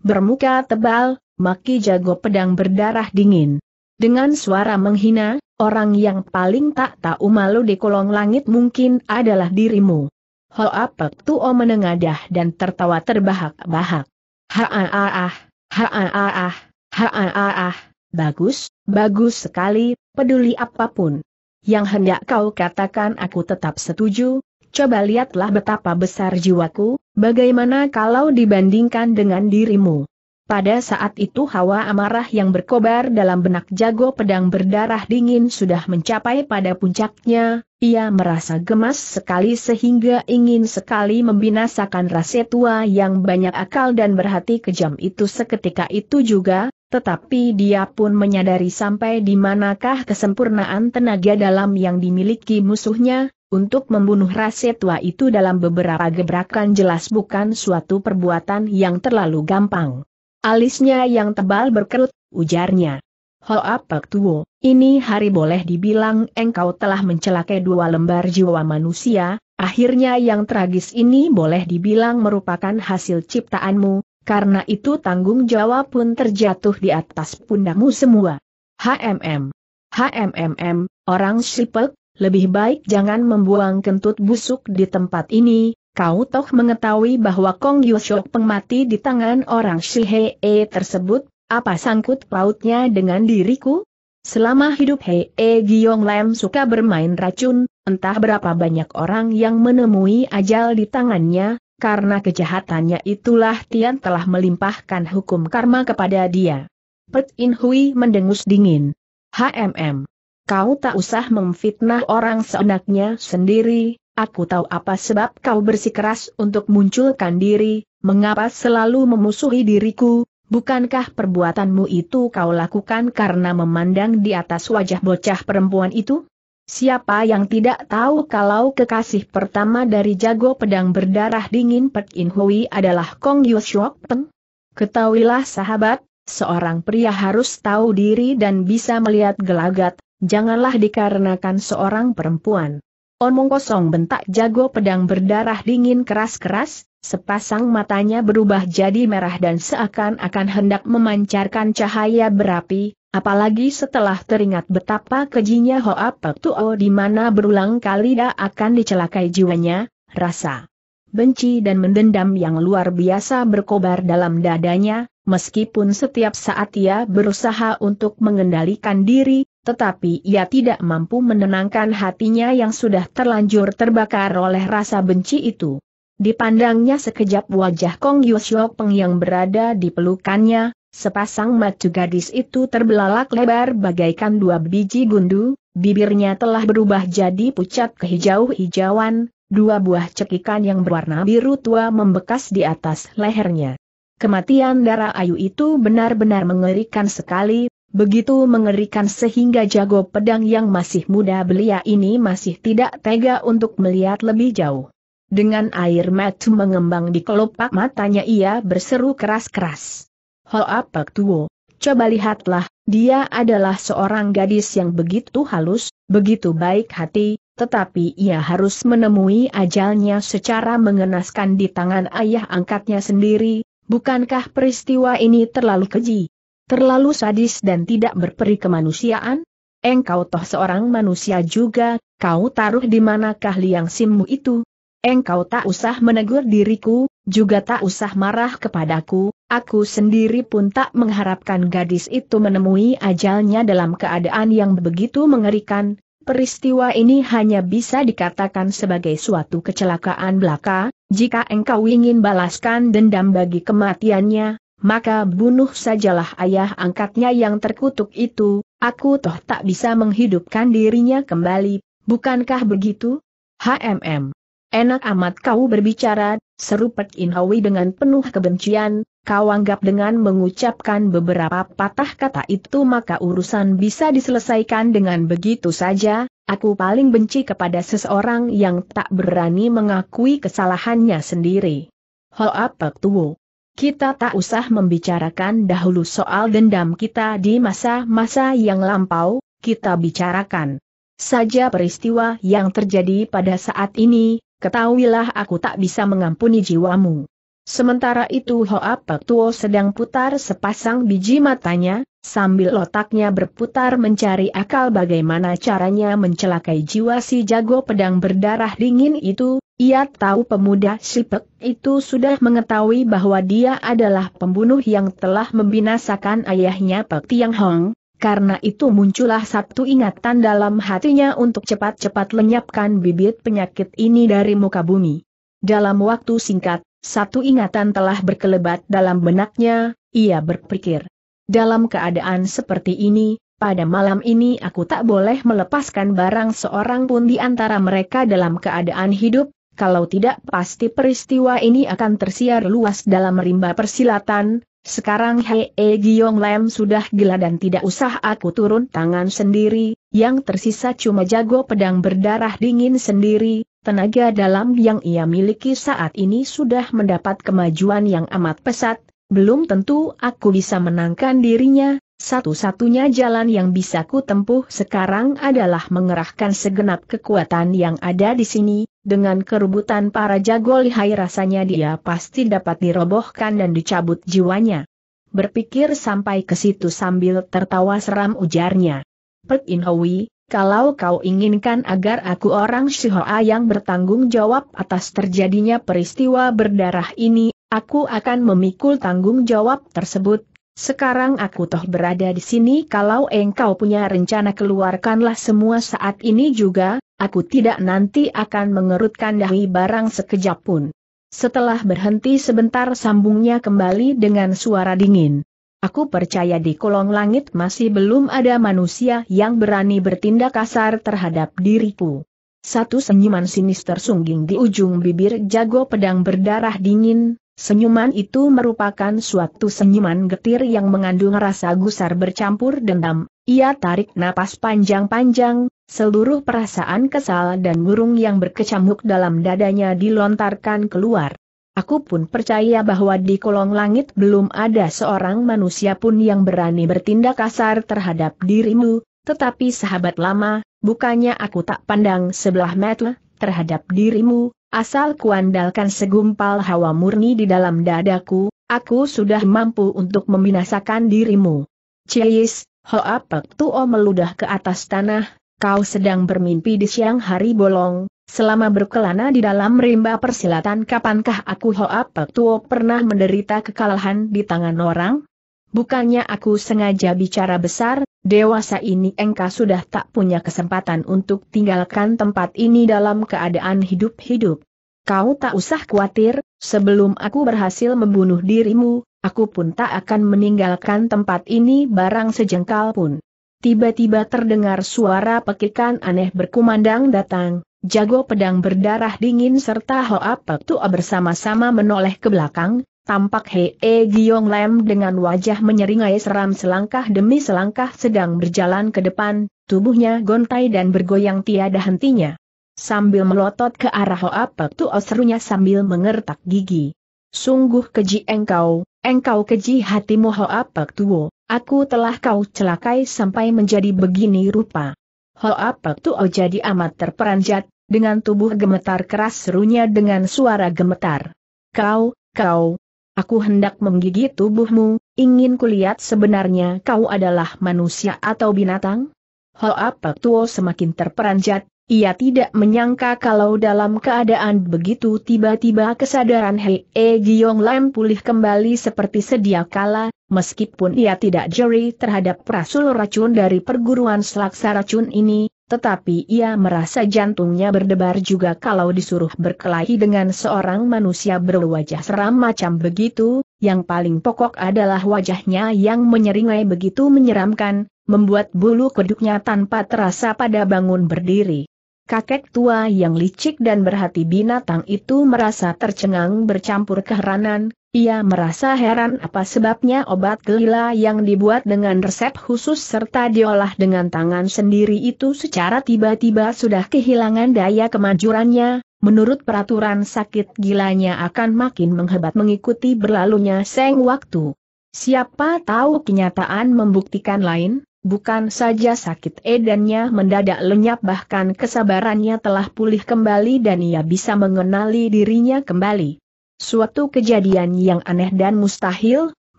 Bermuka tebal, maki jago pedang berdarah dingin. Dengan suara menghina, orang yang paling tak tahu malu di kolong langit mungkin adalah dirimu. Hoapek tuo oh, menengadah dan tertawa terbahak-bahak. ha-ah-ah-ah, ha-ah-ah-ah. Bagus, bagus sekali, peduli apapun. Yang hendak kau katakan aku tetap setuju, coba lihatlah betapa besar jiwaku, bagaimana kalau dibandingkan dengan dirimu. Pada saat itu hawa amarah yang berkobar dalam benak jago pedang berdarah dingin sudah mencapai pada puncaknya, ia merasa gemas sekali sehingga ingin sekali membinasakan rasa tua yang banyak akal dan berhati kejam itu seketika itu juga, tetapi dia pun menyadari sampai di manakah kesempurnaan tenaga dalam yang dimiliki musuhnya, untuk membunuh Rasetua tua itu dalam beberapa gebrakan jelas bukan suatu perbuatan yang terlalu gampang. Alisnya yang tebal berkerut, ujarnya. Hoa apa Tuo, ini hari boleh dibilang engkau telah mencelakai dua lembar jiwa manusia, akhirnya yang tragis ini boleh dibilang merupakan hasil ciptaanmu, karena itu tanggung jawab pun terjatuh di atas pundamu semua. HMM. HMMM, orang sipek, lebih baik jangan membuang kentut busuk di tempat ini, kau toh mengetahui bahwa Kong Yusok pengmati di tangan orang Shihee tersebut, apa sangkut pautnya dengan diriku? Selama hidup Hee Giyong Lam suka bermain racun, entah berapa banyak orang yang menemui ajal di tangannya, karena kejahatannya itulah Tian telah melimpahkan hukum karma kepada dia. Pet In Hui mendengus dingin. HMM. Kau tak usah memfitnah orang seenaknya sendiri, aku tahu apa sebab kau bersikeras untuk munculkan diri, mengapa selalu memusuhi diriku, bukankah perbuatanmu itu kau lakukan karena memandang di atas wajah bocah perempuan itu? Siapa yang tidak tahu kalau kekasih pertama dari jago pedang berdarah dingin Pek In Hui adalah Kong Shuok Peng? Ketahuilah sahabat, seorang pria harus tahu diri dan bisa melihat gelagat, janganlah dikarenakan seorang perempuan. Omong kosong bentak jago pedang berdarah dingin keras-keras, sepasang matanya berubah jadi merah dan seakan-akan hendak memancarkan cahaya berapi, Apalagi setelah teringat betapa kejinya Hoa tuo oh, di mana berulang kali dia akan dicelakai jiwanya, rasa benci dan mendendam yang luar biasa berkobar dalam dadanya, meskipun setiap saat ia berusaha untuk mengendalikan diri, tetapi ia tidak mampu menenangkan hatinya yang sudah terlanjur terbakar oleh rasa benci itu. Dipandangnya sekejap wajah Kong Yusyok Peng yang berada di pelukannya, Sepasang mata gadis itu terbelalak lebar bagaikan dua biji gundu, bibirnya telah berubah jadi pucat kehijau-hijauan, dua buah cekikan yang berwarna biru tua membekas di atas lehernya. Kematian darah ayu itu benar-benar mengerikan sekali, begitu mengerikan sehingga jago pedang yang masih muda belia ini masih tidak tega untuk melihat lebih jauh. Dengan air mata mengembang di kelopak matanya ia berseru keras-keras. Ho apa Tuo, coba lihatlah, dia adalah seorang gadis yang begitu halus, begitu baik hati, tetapi ia harus menemui ajalnya secara mengenaskan di tangan ayah angkatnya sendiri, bukankah peristiwa ini terlalu keji? Terlalu sadis dan tidak berperi kemanusiaan? Engkau toh seorang manusia juga, kau taruh di manakah liang simmu itu? Engkau tak usah menegur diriku, juga tak usah marah kepadaku, Aku sendiri pun tak mengharapkan gadis itu menemui ajalnya dalam keadaan yang begitu mengerikan. Peristiwa ini hanya bisa dikatakan sebagai suatu kecelakaan belaka. Jika engkau ingin balaskan dendam bagi kematiannya, maka bunuh sajalah ayah angkatnya yang terkutuk itu. Aku toh tak bisa menghidupkan dirinya kembali, bukankah begitu? HMM Enak amat kau berbicara, seru Pek In dengan penuh kebencian, kau anggap dengan mengucapkan beberapa patah kata itu maka urusan bisa diselesaikan dengan begitu saja, aku paling benci kepada seseorang yang tak berani mengakui kesalahannya sendiri. Hoa Pek Tuo. Kita tak usah membicarakan dahulu soal dendam kita di masa-masa yang lampau, kita bicarakan saja peristiwa yang terjadi pada saat ini, ketahuilah aku tak bisa mengampuni jiwamu. Sementara itu Hoa Tuo sedang putar sepasang biji matanya, sambil otaknya berputar mencari akal bagaimana caranya mencelakai jiwa si jago pedang berdarah dingin itu, ia tahu pemuda Sipek itu sudah mengetahui bahwa dia adalah pembunuh yang telah membinasakan ayahnya Pek Tiang Hong, karena itu muncullah satu ingatan dalam hatinya untuk cepat-cepat lenyapkan bibit penyakit ini dari muka bumi. Dalam waktu singkat, satu ingatan telah berkelebat dalam benaknya, ia berpikir. Dalam keadaan seperti ini, pada malam ini aku tak boleh melepaskan barang seorang pun di antara mereka dalam keadaan hidup, kalau tidak pasti peristiwa ini akan tersiar luas dalam rimba persilatan, sekarang Hei e Giong Lam sudah gila dan tidak usah aku turun tangan sendiri, yang tersisa cuma jago pedang berdarah dingin sendiri, tenaga dalam yang ia miliki saat ini sudah mendapat kemajuan yang amat pesat, belum tentu aku bisa menangkan dirinya, satu-satunya jalan yang bisa ku tempuh sekarang adalah mengerahkan segenap kekuatan yang ada di sini, dengan kerubutan para jago lihai rasanya dia pasti dapat dirobohkan dan dicabut jiwanya. Berpikir sampai ke situ sambil tertawa seram ujarnya. Pek In Hui, kalau kau inginkan agar aku orang Shihoa yang bertanggung jawab atas terjadinya peristiwa berdarah ini, aku akan memikul tanggung jawab tersebut, sekarang aku toh berada di sini kalau engkau punya rencana keluarkanlah semua saat ini juga, aku tidak nanti akan mengerutkan dahi barang sekejap pun. Setelah berhenti sebentar sambungnya kembali dengan suara dingin. Aku percaya di kolong langit masih belum ada manusia yang berani bertindak kasar terhadap diriku. Satu senyuman sinis tersungging di ujung bibir jago pedang berdarah dingin, Senyuman itu merupakan suatu senyuman getir yang mengandung rasa gusar bercampur dendam. Ia tarik napas panjang-panjang, seluruh perasaan kesal dan burung yang berkecamuk dalam dadanya dilontarkan keluar. Aku pun percaya bahwa di kolong langit belum ada seorang manusia pun yang berani bertindak kasar terhadap dirimu, tetapi sahabat lama, bukannya aku tak pandang sebelah mata terhadap dirimu, asal kuandalkan segumpal hawa murni di dalam dadaku, aku sudah mampu untuk membinasakan dirimu. Cilis, Hoa Tuo meludah ke atas tanah, kau sedang bermimpi di siang hari bolong, selama berkelana di dalam rimba persilatan kapankah aku Hoa Tuo pernah menderita kekalahan di tangan orang? Bukannya aku sengaja bicara besar, Dewasa ini engkau sudah tak punya kesempatan untuk tinggalkan tempat ini dalam keadaan hidup-hidup. Kau tak usah khawatir, sebelum aku berhasil membunuh dirimu, aku pun tak akan meninggalkan tempat ini barang sejengkal pun. Tiba-tiba terdengar suara pekikan aneh berkumandang datang, jago pedang berdarah dingin serta Hoa Pektua bersama-sama menoleh ke belakang, Tampak Hee Giong Lem dengan wajah menyeringai seram selangkah demi selangkah sedang berjalan ke depan, tubuhnya gontai dan bergoyang tiada hentinya. Sambil melotot ke arah Hoa Pek Tuo serunya sambil mengertak gigi. Sungguh keji engkau, engkau keji hatimu Hoa Pek Tuo, aku telah kau celakai sampai menjadi begini rupa. Hoa Pek Tuo jadi amat terperanjat, dengan tubuh gemetar keras serunya dengan suara gemetar. Kau, kau, Aku hendak menggigit tubuhmu, ingin kulihat sebenarnya kau adalah manusia atau binatang? Hoa Tuo semakin terperanjat, ia tidak menyangka kalau dalam keadaan begitu tiba-tiba kesadaran Hei E Giong Lam pulih kembali seperti sedia kala, meskipun ia tidak jeri terhadap rasul racun dari perguruan selaksa racun ini, tetapi ia merasa jantungnya berdebar juga kalau disuruh berkelahi dengan seorang manusia berwajah seram macam begitu, yang paling pokok adalah wajahnya yang menyeringai begitu menyeramkan, membuat bulu kuduknya tanpa terasa pada bangun berdiri. Kakek tua yang licik dan berhati binatang itu merasa tercengang bercampur keheranan, ia merasa heran apa sebabnya obat gelila yang dibuat dengan resep khusus serta diolah dengan tangan sendiri itu secara tiba-tiba sudah kehilangan daya kemajurannya, menurut peraturan sakit gilanya akan makin menghebat mengikuti berlalunya seng waktu. Siapa tahu kenyataan membuktikan lain, bukan saja sakit edannya mendadak lenyap bahkan kesabarannya telah pulih kembali dan ia bisa mengenali dirinya kembali. Suatu kejadian yang aneh dan mustahil,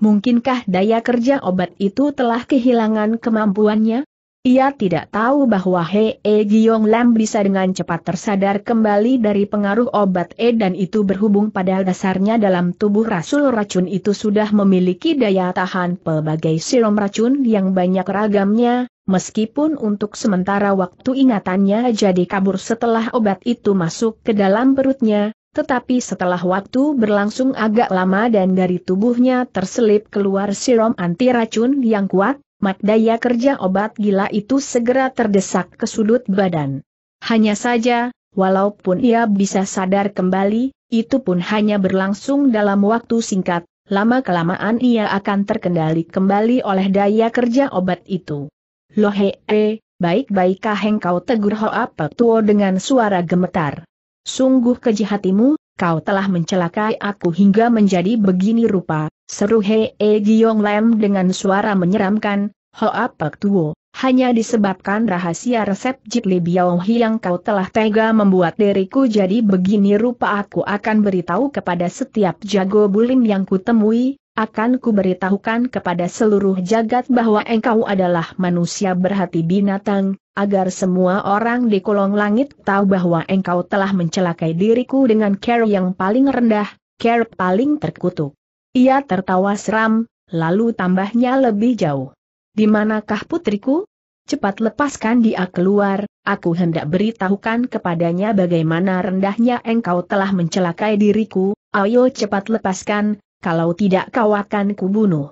mungkinkah daya kerja obat itu telah kehilangan kemampuannya? Ia tidak tahu bahwa Hei e Giyong Lam bisa dengan cepat tersadar kembali dari pengaruh obat E dan itu berhubung pada dasarnya dalam tubuh rasul racun itu sudah memiliki daya tahan pelbagai serum racun yang banyak ragamnya, meskipun untuk sementara waktu ingatannya jadi kabur setelah obat itu masuk ke dalam perutnya, tetapi setelah waktu berlangsung agak lama dan dari tubuhnya terselip keluar sirom anti racun yang kuat, mak daya kerja obat gila itu segera terdesak ke sudut badan. Hanya saja, walaupun ia bisa sadar kembali, itu pun hanya berlangsung dalam waktu singkat, lama-kelamaan ia akan terkendali kembali oleh daya kerja obat itu. Lohe, eh, baik-baik kah engkau tegur Hoa petuo dengan suara gemetar. Sungguh keji hatimu, kau telah mencelakai aku hingga menjadi begini rupa, seru He e Giong Lam dengan suara menyeramkan, Hoa Pek Tuo, hanya disebabkan rahasia resep Jit Li Biao yang kau telah tega membuat diriku jadi begini rupa aku akan beritahu kepada setiap jago bulim yang kutemui, akan kuberitahukan kepada seluruh jagat bahwa engkau adalah manusia berhati binatang, agar semua orang di kolong langit tahu bahwa engkau telah mencelakai diriku dengan care yang paling rendah, care paling terkutuk. Ia tertawa seram, lalu tambahnya lebih jauh. Di manakah putriku? Cepat lepaskan dia keluar, aku hendak beritahukan kepadanya bagaimana rendahnya engkau telah mencelakai diriku, ayo cepat lepaskan, kalau tidak kau akan kubunuh.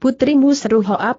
Putrimu seru Hoa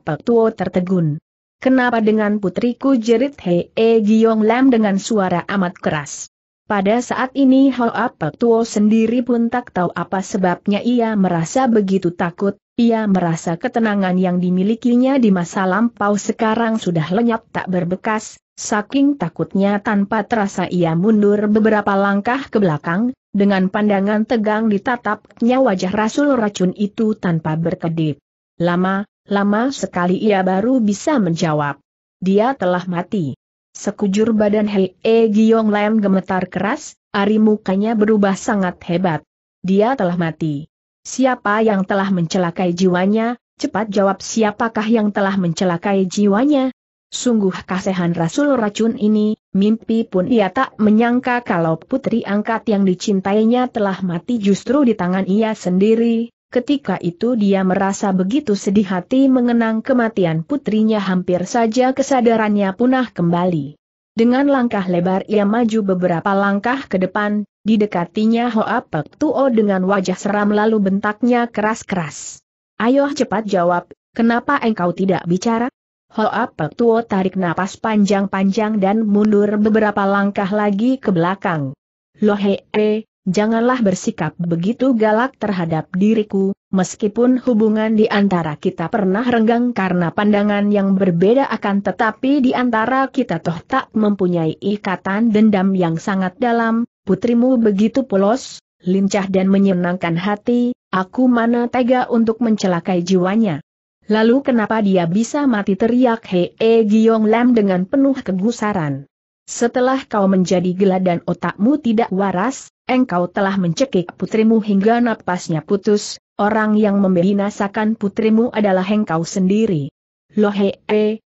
tertegun. Kenapa dengan putriku jerit Hei e Giong Lam dengan suara amat keras? Pada saat ini Hoa Pek Tuo sendiri pun tak tahu apa sebabnya ia merasa begitu takut, ia merasa ketenangan yang dimilikinya di masa lampau sekarang sudah lenyap tak berbekas, saking takutnya tanpa terasa ia mundur beberapa langkah ke belakang, dengan pandangan tegang ditatapnya wajah Rasul racun itu tanpa berkedip. Lama, Lama sekali ia baru bisa menjawab. Dia telah mati. Sekujur badan Hei E Giong Lam gemetar keras, ari mukanya berubah sangat hebat. Dia telah mati. Siapa yang telah mencelakai jiwanya? Cepat jawab siapakah yang telah mencelakai jiwanya? Sungguh kasihan Rasul racun ini, mimpi pun ia tak menyangka kalau putri angkat yang dicintainya telah mati justru di tangan ia sendiri, Ketika itu dia merasa begitu sedih hati mengenang kematian putrinya hampir saja kesadarannya punah kembali. Dengan langkah lebar ia maju beberapa langkah ke depan, didekatinya Hoa Pek Tuo dengan wajah seram lalu bentaknya keras-keras. Ayo cepat jawab, kenapa engkau tidak bicara? Hoa Pek Tuo tarik napas panjang-panjang dan mundur beberapa langkah lagi ke belakang. Lohe, -e, janganlah bersikap begitu galak terhadap diriku, meskipun hubungan di antara kita pernah renggang karena pandangan yang berbeda akan tetapi di antara kita toh tak mempunyai ikatan dendam yang sangat dalam, putrimu begitu polos, lincah dan menyenangkan hati, aku mana tega untuk mencelakai jiwanya. Lalu kenapa dia bisa mati teriak Hee -he Giyong Lam dengan penuh kegusaran. Setelah kau menjadi gila dan otakmu tidak waras, engkau telah mencekik putrimu hingga napasnya putus, orang yang membinasakan putrimu adalah engkau sendiri. Lohe,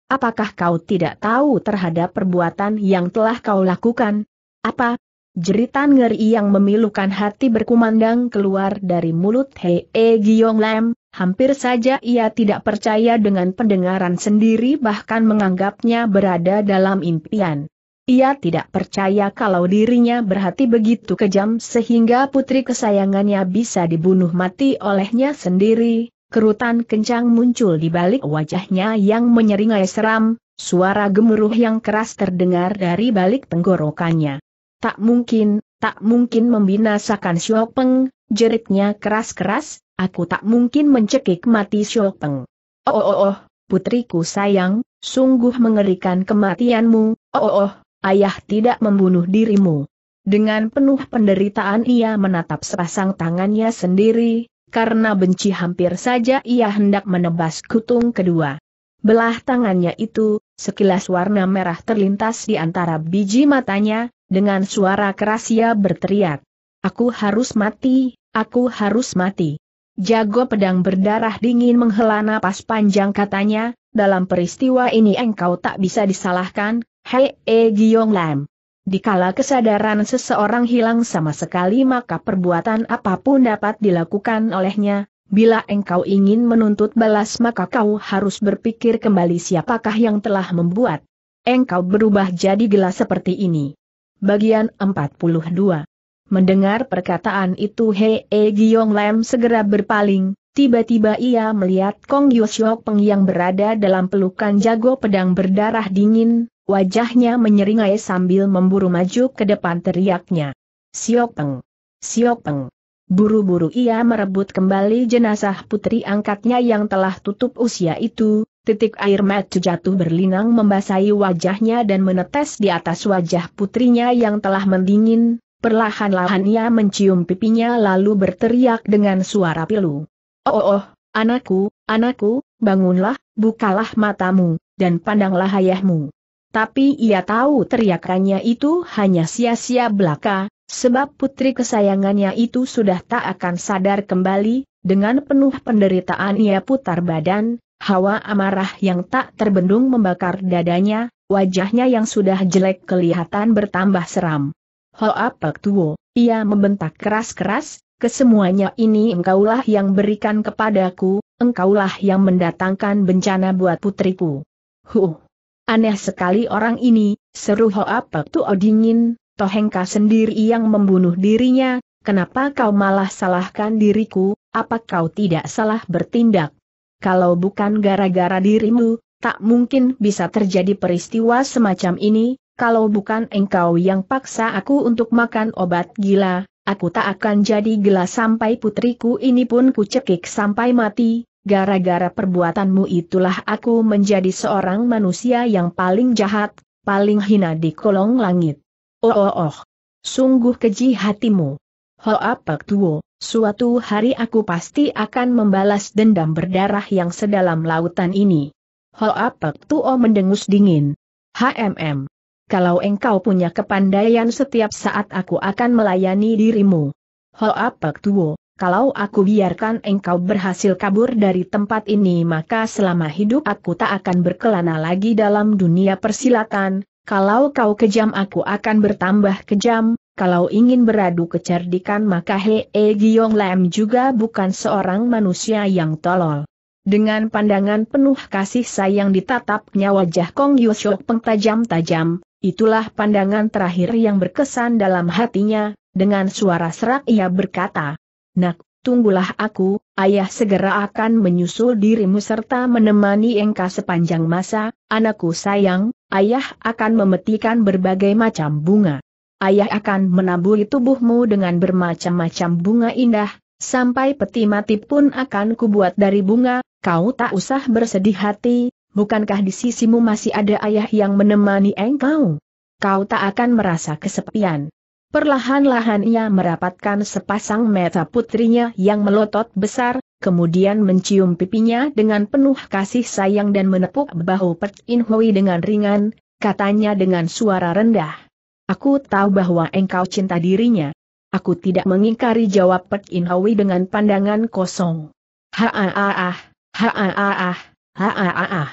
apakah kau tidak tahu terhadap perbuatan yang telah kau lakukan? Apa? Jeritan ngeri yang memilukan hati berkumandang keluar dari mulut Hee Giong Lam, hampir saja ia tidak percaya dengan pendengaran sendiri bahkan menganggapnya berada dalam impian. Ia tidak percaya kalau dirinya berhati begitu kejam sehingga putri kesayangannya bisa dibunuh mati olehnya sendiri. Kerutan kencang muncul di balik wajahnya yang menyeringai seram, suara gemuruh yang keras terdengar dari balik tenggorokannya. Tak mungkin, tak mungkin membinasakan Xiaopeng, jeritnya keras-keras, aku tak mungkin mencekik mati Xiaopeng. Oh oh oh, oh putriku sayang, sungguh mengerikan kematianmu, oh oh oh, ayah tidak membunuh dirimu. Dengan penuh penderitaan ia menatap sepasang tangannya sendiri, karena benci hampir saja ia hendak menebas kutung kedua. Belah tangannya itu, sekilas warna merah terlintas di antara biji matanya, dengan suara keras ia berteriak. Aku harus mati, aku harus mati. Jago pedang berdarah dingin menghela napas panjang katanya, dalam peristiwa ini engkau tak bisa disalahkan, Hei E Giong Lam. Dikala kesadaran seseorang hilang sama sekali maka perbuatan apapun dapat dilakukan olehnya, bila engkau ingin menuntut balas maka kau harus berpikir kembali siapakah yang telah membuat engkau berubah jadi gelas seperti ini. Bagian 42 Mendengar perkataan itu Hei E Giong Lam segera berpaling, tiba-tiba ia melihat Kong Yusyok Peng yang berada dalam pelukan jago pedang berdarah dingin, Wajahnya menyeringai sambil memburu maju ke depan teriaknya. Siopeng! Siopeng! Buru-buru ia merebut kembali jenazah putri angkatnya yang telah tutup usia itu, titik air mata jatuh berlinang membasahi wajahnya dan menetes di atas wajah putrinya yang telah mendingin, perlahan-lahan ia mencium pipinya lalu berteriak dengan suara pilu. Oh, oh, oh anakku, anakku, bangunlah, bukalah matamu, dan pandanglah ayahmu. Tapi ia tahu teriakannya itu hanya sia-sia belaka, sebab putri kesayangannya itu sudah tak akan sadar kembali, dengan penuh penderitaan ia putar badan, hawa amarah yang tak terbendung membakar dadanya, wajahnya yang sudah jelek kelihatan bertambah seram. Hoa Pek Tuo, ia membentak keras-keras, kesemuanya ini engkaulah yang berikan kepadaku, engkaulah yang mendatangkan bencana buat putriku. Huh! Aneh sekali orang ini, seru Hoa Pektuo dingin, Tohengka sendiri yang membunuh dirinya, kenapa kau malah salahkan diriku, apa kau tidak salah bertindak? Kalau bukan gara-gara dirimu, tak mungkin bisa terjadi peristiwa semacam ini, kalau bukan engkau yang paksa aku untuk makan obat gila, aku tak akan jadi gila sampai putriku ini pun kucekik sampai mati, gara-gara perbuatanmu itulah aku menjadi seorang manusia yang paling jahat, paling hina di kolong langit. Oh oh oh, sungguh keji hatimu. apak Tuo, suatu hari aku pasti akan membalas dendam berdarah yang sedalam lautan ini. apak Tuo mendengus dingin. HMM. Kalau engkau punya kepandaian setiap saat aku akan melayani dirimu. apak Tuo, kalau aku biarkan engkau berhasil kabur dari tempat ini maka selama hidup aku tak akan berkelana lagi dalam dunia persilatan, kalau kau kejam aku akan bertambah kejam, kalau ingin beradu kecerdikan maka Hee Giong Lam juga bukan seorang manusia yang tolol. Dengan pandangan penuh kasih sayang ditatapnya wajah Kong Yushok pengtajam-tajam, itulah pandangan terakhir yang berkesan dalam hatinya, dengan suara serak ia berkata, Nak, tunggulah aku, ayah segera akan menyusul dirimu serta menemani engkau sepanjang masa, anakku sayang, ayah akan memetikan berbagai macam bunga. Ayah akan menaburi tubuhmu dengan bermacam-macam bunga indah, sampai peti mati pun akan kubuat dari bunga, kau tak usah bersedih hati, bukankah di sisimu masih ada ayah yang menemani engkau? Kau tak akan merasa kesepian. Perlahan-lahan ia merapatkan sepasang mata putrinya yang melotot besar, kemudian mencium pipinya dengan penuh kasih sayang dan menepuk bahu Pet In Hui dengan ringan, katanya dengan suara rendah. Aku tahu bahwa engkau cinta dirinya. Aku tidak mengingkari jawab Pet In Hui dengan pandangan kosong. Ha-ah-ah, ha-ah-ah, ha-ah-ah.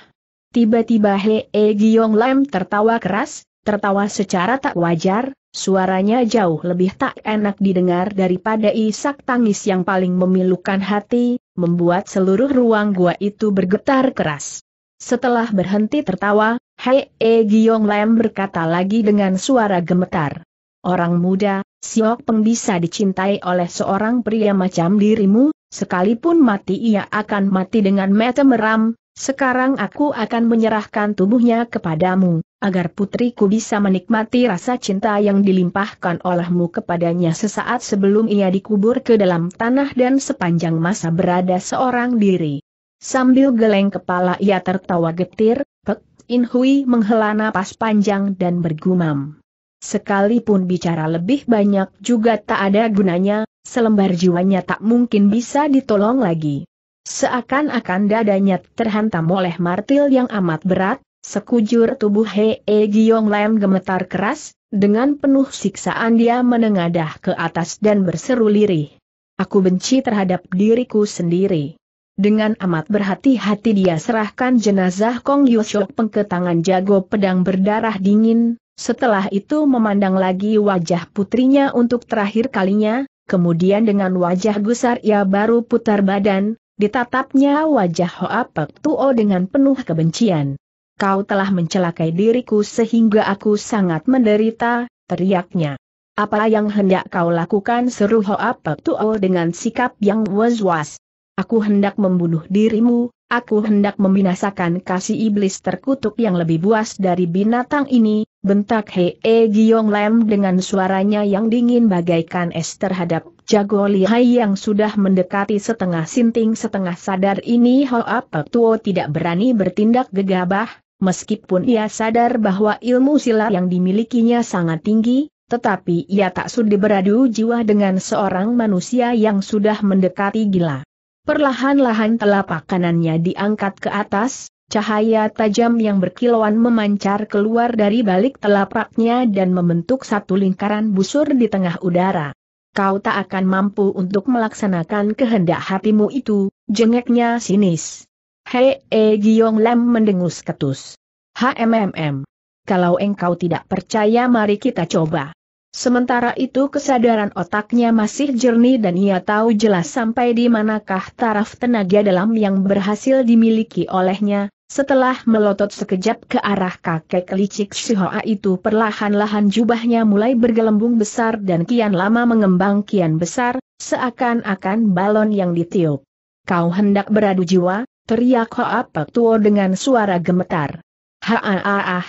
Tiba-tiba Hee Giong Lam tertawa keras, tertawa secara tak wajar, suaranya jauh lebih tak enak didengar daripada isak tangis yang paling memilukan hati, membuat seluruh ruang gua itu bergetar keras. Setelah berhenti tertawa, Hei E Giong Lem berkata lagi dengan suara gemetar. Orang muda, Siok Peng bisa dicintai oleh seorang pria macam dirimu, sekalipun mati ia akan mati dengan mata meram, sekarang aku akan menyerahkan tubuhnya kepadamu, agar putriku bisa menikmati rasa cinta yang dilimpahkan olehmu kepadanya sesaat sebelum ia dikubur ke dalam tanah dan sepanjang masa berada seorang diri. Sambil geleng kepala ia tertawa getir, Pek In Hui menghela napas panjang dan bergumam. Sekalipun bicara lebih banyak juga tak ada gunanya, selembar jiwanya tak mungkin bisa ditolong lagi. Seakan-akan dadanya terhantam oleh martil yang amat berat, sekujur tubuh Hee -he e Giong Lam gemetar keras, dengan penuh siksaan dia menengadah ke atas dan berseru lirih. Aku benci terhadap diriku sendiri. Dengan amat berhati-hati dia serahkan jenazah Kong Yushok Peng ke tangan jago pedang berdarah dingin, setelah itu memandang lagi wajah putrinya untuk terakhir kalinya, kemudian dengan wajah gusar ia baru putar badan, Ditatapnya wajah Hoa Pek Tuo dengan penuh kebencian. Kau telah mencelakai diriku sehingga aku sangat menderita, teriaknya. Apa yang hendak kau lakukan seru Hoa Pek Tuo dengan sikap yang was-was. Aku hendak membunuh dirimu, aku hendak membinasakan kasih iblis terkutuk yang lebih buas dari binatang ini, bentak He e Giong lem dengan suaranya yang dingin bagaikan es terhadap jago lihai yang sudah mendekati setengah sinting setengah sadar ini Hoa Pek Tuo tidak berani bertindak gegabah, meskipun ia sadar bahwa ilmu silat yang dimilikinya sangat tinggi, tetapi ia tak sudi beradu jiwa dengan seorang manusia yang sudah mendekati gila. Perlahan-lahan telapak kanannya diangkat ke atas, Cahaya tajam yang berkilauan memancar keluar dari balik telapaknya dan membentuk satu lingkaran busur di tengah udara. Kau tak akan mampu untuk melaksanakan kehendak hatimu itu, jengeknya sinis. Hei, e Giong Lam mendengus ketus. HMMM. Kalau engkau tidak percaya mari kita coba. Sementara itu kesadaran otaknya masih jernih dan ia tahu jelas sampai di manakah taraf tenaga dalam yang berhasil dimiliki olehnya, setelah melotot sekejap ke arah kakek licik si hoa itu perlahan-lahan jubahnya mulai bergelembung besar dan kian lama mengembang kian besar, seakan-akan balon yang ditiup. Kau hendak beradu jiwa, teriak Hoa Pak Tuo dengan suara gemetar. Haaah,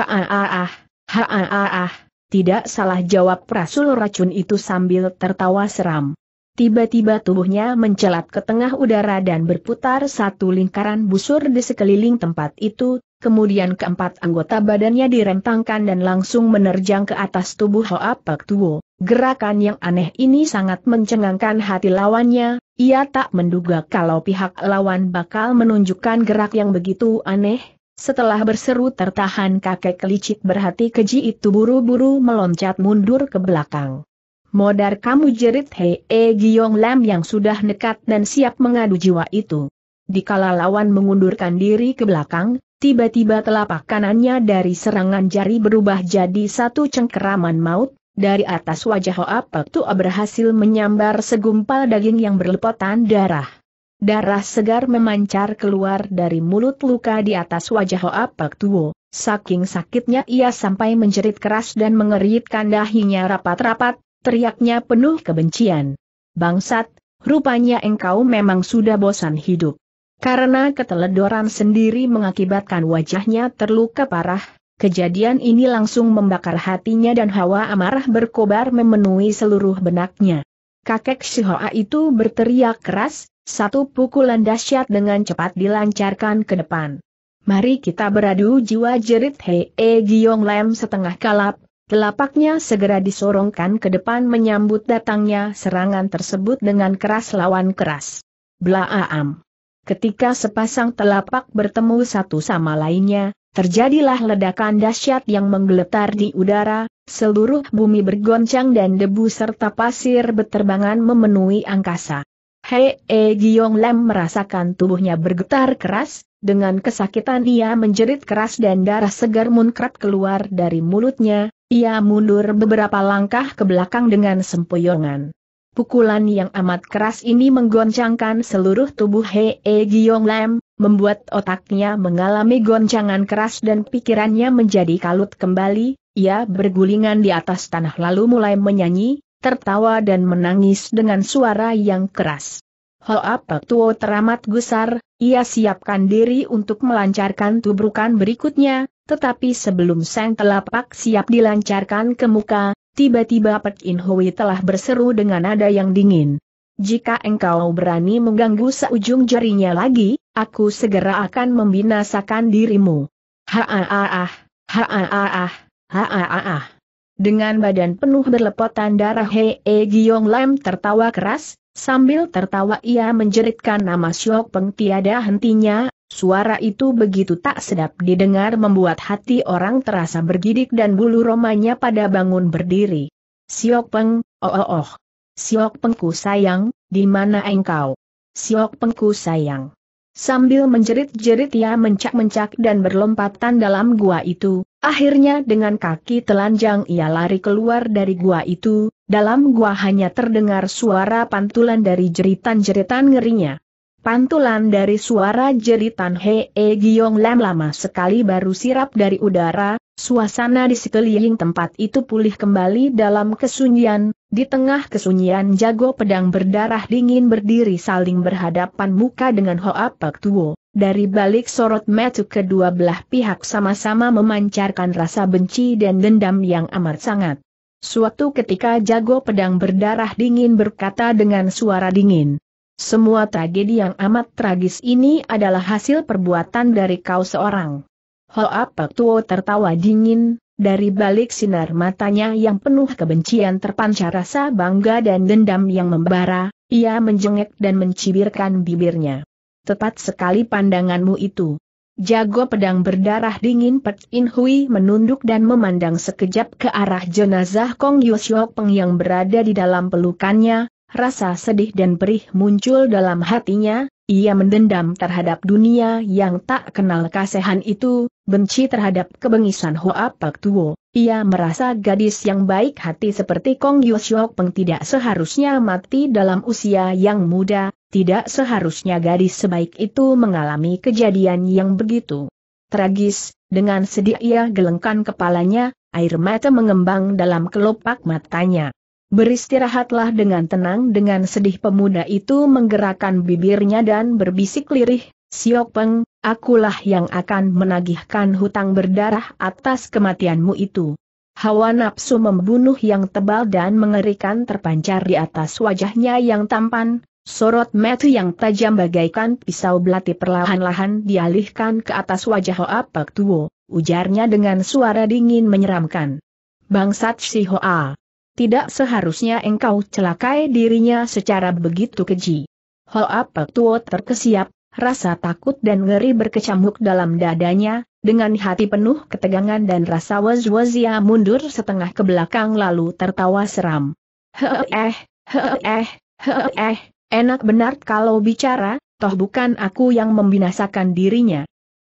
ah ah tidak salah jawab Rasul racun itu sambil tertawa seram. Tiba-tiba tubuhnya mencelat ke tengah udara dan berputar satu lingkaran busur di sekeliling tempat itu, kemudian keempat anggota badannya direntangkan dan langsung menerjang ke atas tubuh Hoa Pek Tuo. Gerakan yang aneh ini sangat mencengangkan hati lawannya, ia tak menduga kalau pihak lawan bakal menunjukkan gerak yang begitu aneh. Setelah berseru tertahan kakek kelicik berhati keji itu buru-buru meloncat mundur ke belakang. Modar kamu jerit Hei e Giong Lam yang sudah nekat dan siap mengadu jiwa itu. Dikala lawan mengundurkan diri ke belakang, tiba-tiba telapak kanannya dari serangan jari berubah jadi satu cengkeraman maut, dari atas wajah Hoa Tua berhasil menyambar segumpal daging yang berlepotan darah. Darah segar memancar keluar dari mulut luka di atas wajah Hoa Tua. Saking sakitnya ia sampai menjerit keras dan mengeritkan dahinya rapat-rapat, teriaknya penuh kebencian. Bangsat, rupanya engkau memang sudah bosan hidup. Karena keteledoran sendiri mengakibatkan wajahnya terluka parah, kejadian ini langsung membakar hatinya dan hawa amarah berkobar memenuhi seluruh benaknya. Kakek Shihoa itu berteriak keras, satu pukulan dahsyat dengan cepat dilancarkan ke depan. Mari kita beradu jiwa jerit Hei e Giong Lem setengah kalap, Telapaknya segera disorongkan ke depan menyambut datangnya serangan tersebut dengan keras lawan keras. Blaaam. Ketika sepasang telapak bertemu satu sama lainnya, terjadilah ledakan dahsyat yang menggeletar di udara, seluruh bumi bergoncang dan debu serta pasir beterbangan memenuhi angkasa. Hei E Giong Lem merasakan tubuhnya bergetar keras, dengan kesakitan ia menjerit keras dan darah segar munkrat keluar dari mulutnya, ia mundur beberapa langkah ke belakang dengan sempoyongan. Pukulan yang amat keras ini menggoncangkan seluruh tubuh Hei E Giong Lem, membuat otaknya mengalami goncangan keras dan pikirannya menjadi kalut kembali, ia bergulingan di atas tanah lalu mulai menyanyi, tertawa dan menangis dengan suara yang keras. apa Tuo teramat gusar, ia siapkan diri untuk melancarkan tubrukan berikutnya, tetapi sebelum sang telapak siap dilancarkan ke muka, tiba-tiba Pek In Hui telah berseru dengan nada yang dingin. Jika engkau berani mengganggu seujung jarinya lagi, aku segera akan membinasakan dirimu. Ha ah ah ah, ha ah ah ah, ha ah ah ah. Dengan badan penuh berlepotan darah Hee e Giong Lam tertawa keras, sambil tertawa ia menjeritkan nama Siok Peng tiada hentinya, suara itu begitu tak sedap didengar membuat hati orang terasa bergidik dan bulu romanya pada bangun berdiri. Siok Peng, oh oh oh. Syok Pengku sayang, di mana engkau? Siok Pengku sayang. Sambil menjerit-jerit ia mencak-mencak dan berlompatan dalam gua itu, akhirnya dengan kaki telanjang ia lari keluar dari gua itu, dalam gua hanya terdengar suara pantulan dari jeritan-jeritan ngerinya. Pantulan dari suara jeritan Hee Giong Lam lama sekali baru sirap dari udara, Suasana di sekeliling tempat itu pulih kembali dalam kesunyian, di tengah kesunyian jago pedang berdarah dingin berdiri saling berhadapan muka dengan Hoa Pek Tuo. Dari balik sorot mata kedua belah pihak sama-sama memancarkan rasa benci dan dendam yang amat sangat. Suatu ketika jago pedang berdarah dingin berkata dengan suara dingin. Semua tragedi yang amat tragis ini adalah hasil perbuatan dari kau seorang. Hoa tuo tertawa dingin, dari balik sinar matanya yang penuh kebencian terpancar rasa bangga dan dendam yang membara, ia menjengek dan mencibirkan bibirnya. Tepat sekali pandanganmu itu. Jago pedang berdarah dingin Pek In Hui menunduk dan memandang sekejap ke arah jenazah Kong peng yang berada di dalam pelukannya, rasa sedih dan perih muncul dalam hatinya, ia mendendam terhadap dunia yang tak kenal kasihan itu, benci terhadap kebengisan Hoa Pak Tuo. Ia merasa gadis yang baik hati seperti Kong Yoshiok Peng tidak seharusnya mati dalam usia yang muda, tidak seharusnya gadis sebaik itu mengalami kejadian yang begitu. Tragis, dengan sedih ia gelengkan kepalanya, air mata mengembang dalam kelopak matanya. Beristirahatlah dengan tenang dengan sedih pemuda itu menggerakkan bibirnya dan berbisik lirih, Siok Peng, akulah yang akan menagihkan hutang berdarah atas kematianmu itu. Hawa nafsu membunuh yang tebal dan mengerikan terpancar di atas wajahnya yang tampan, Sorot mata yang tajam bagaikan pisau belati perlahan-lahan dialihkan ke atas wajah Hoa Pek Tuo, ujarnya dengan suara dingin menyeramkan. Bangsat si Hoa, tidak seharusnya engkau celakai dirinya secara begitu keji. Hoa Petuo terkesiap, rasa takut dan ngeri berkecamuk dalam dadanya, dengan hati penuh ketegangan dan rasa ia mundur setengah ke belakang lalu tertawa seram. Heeh, heeh, heeh, enak benar kalau bicara, toh bukan aku yang membinasakan dirinya.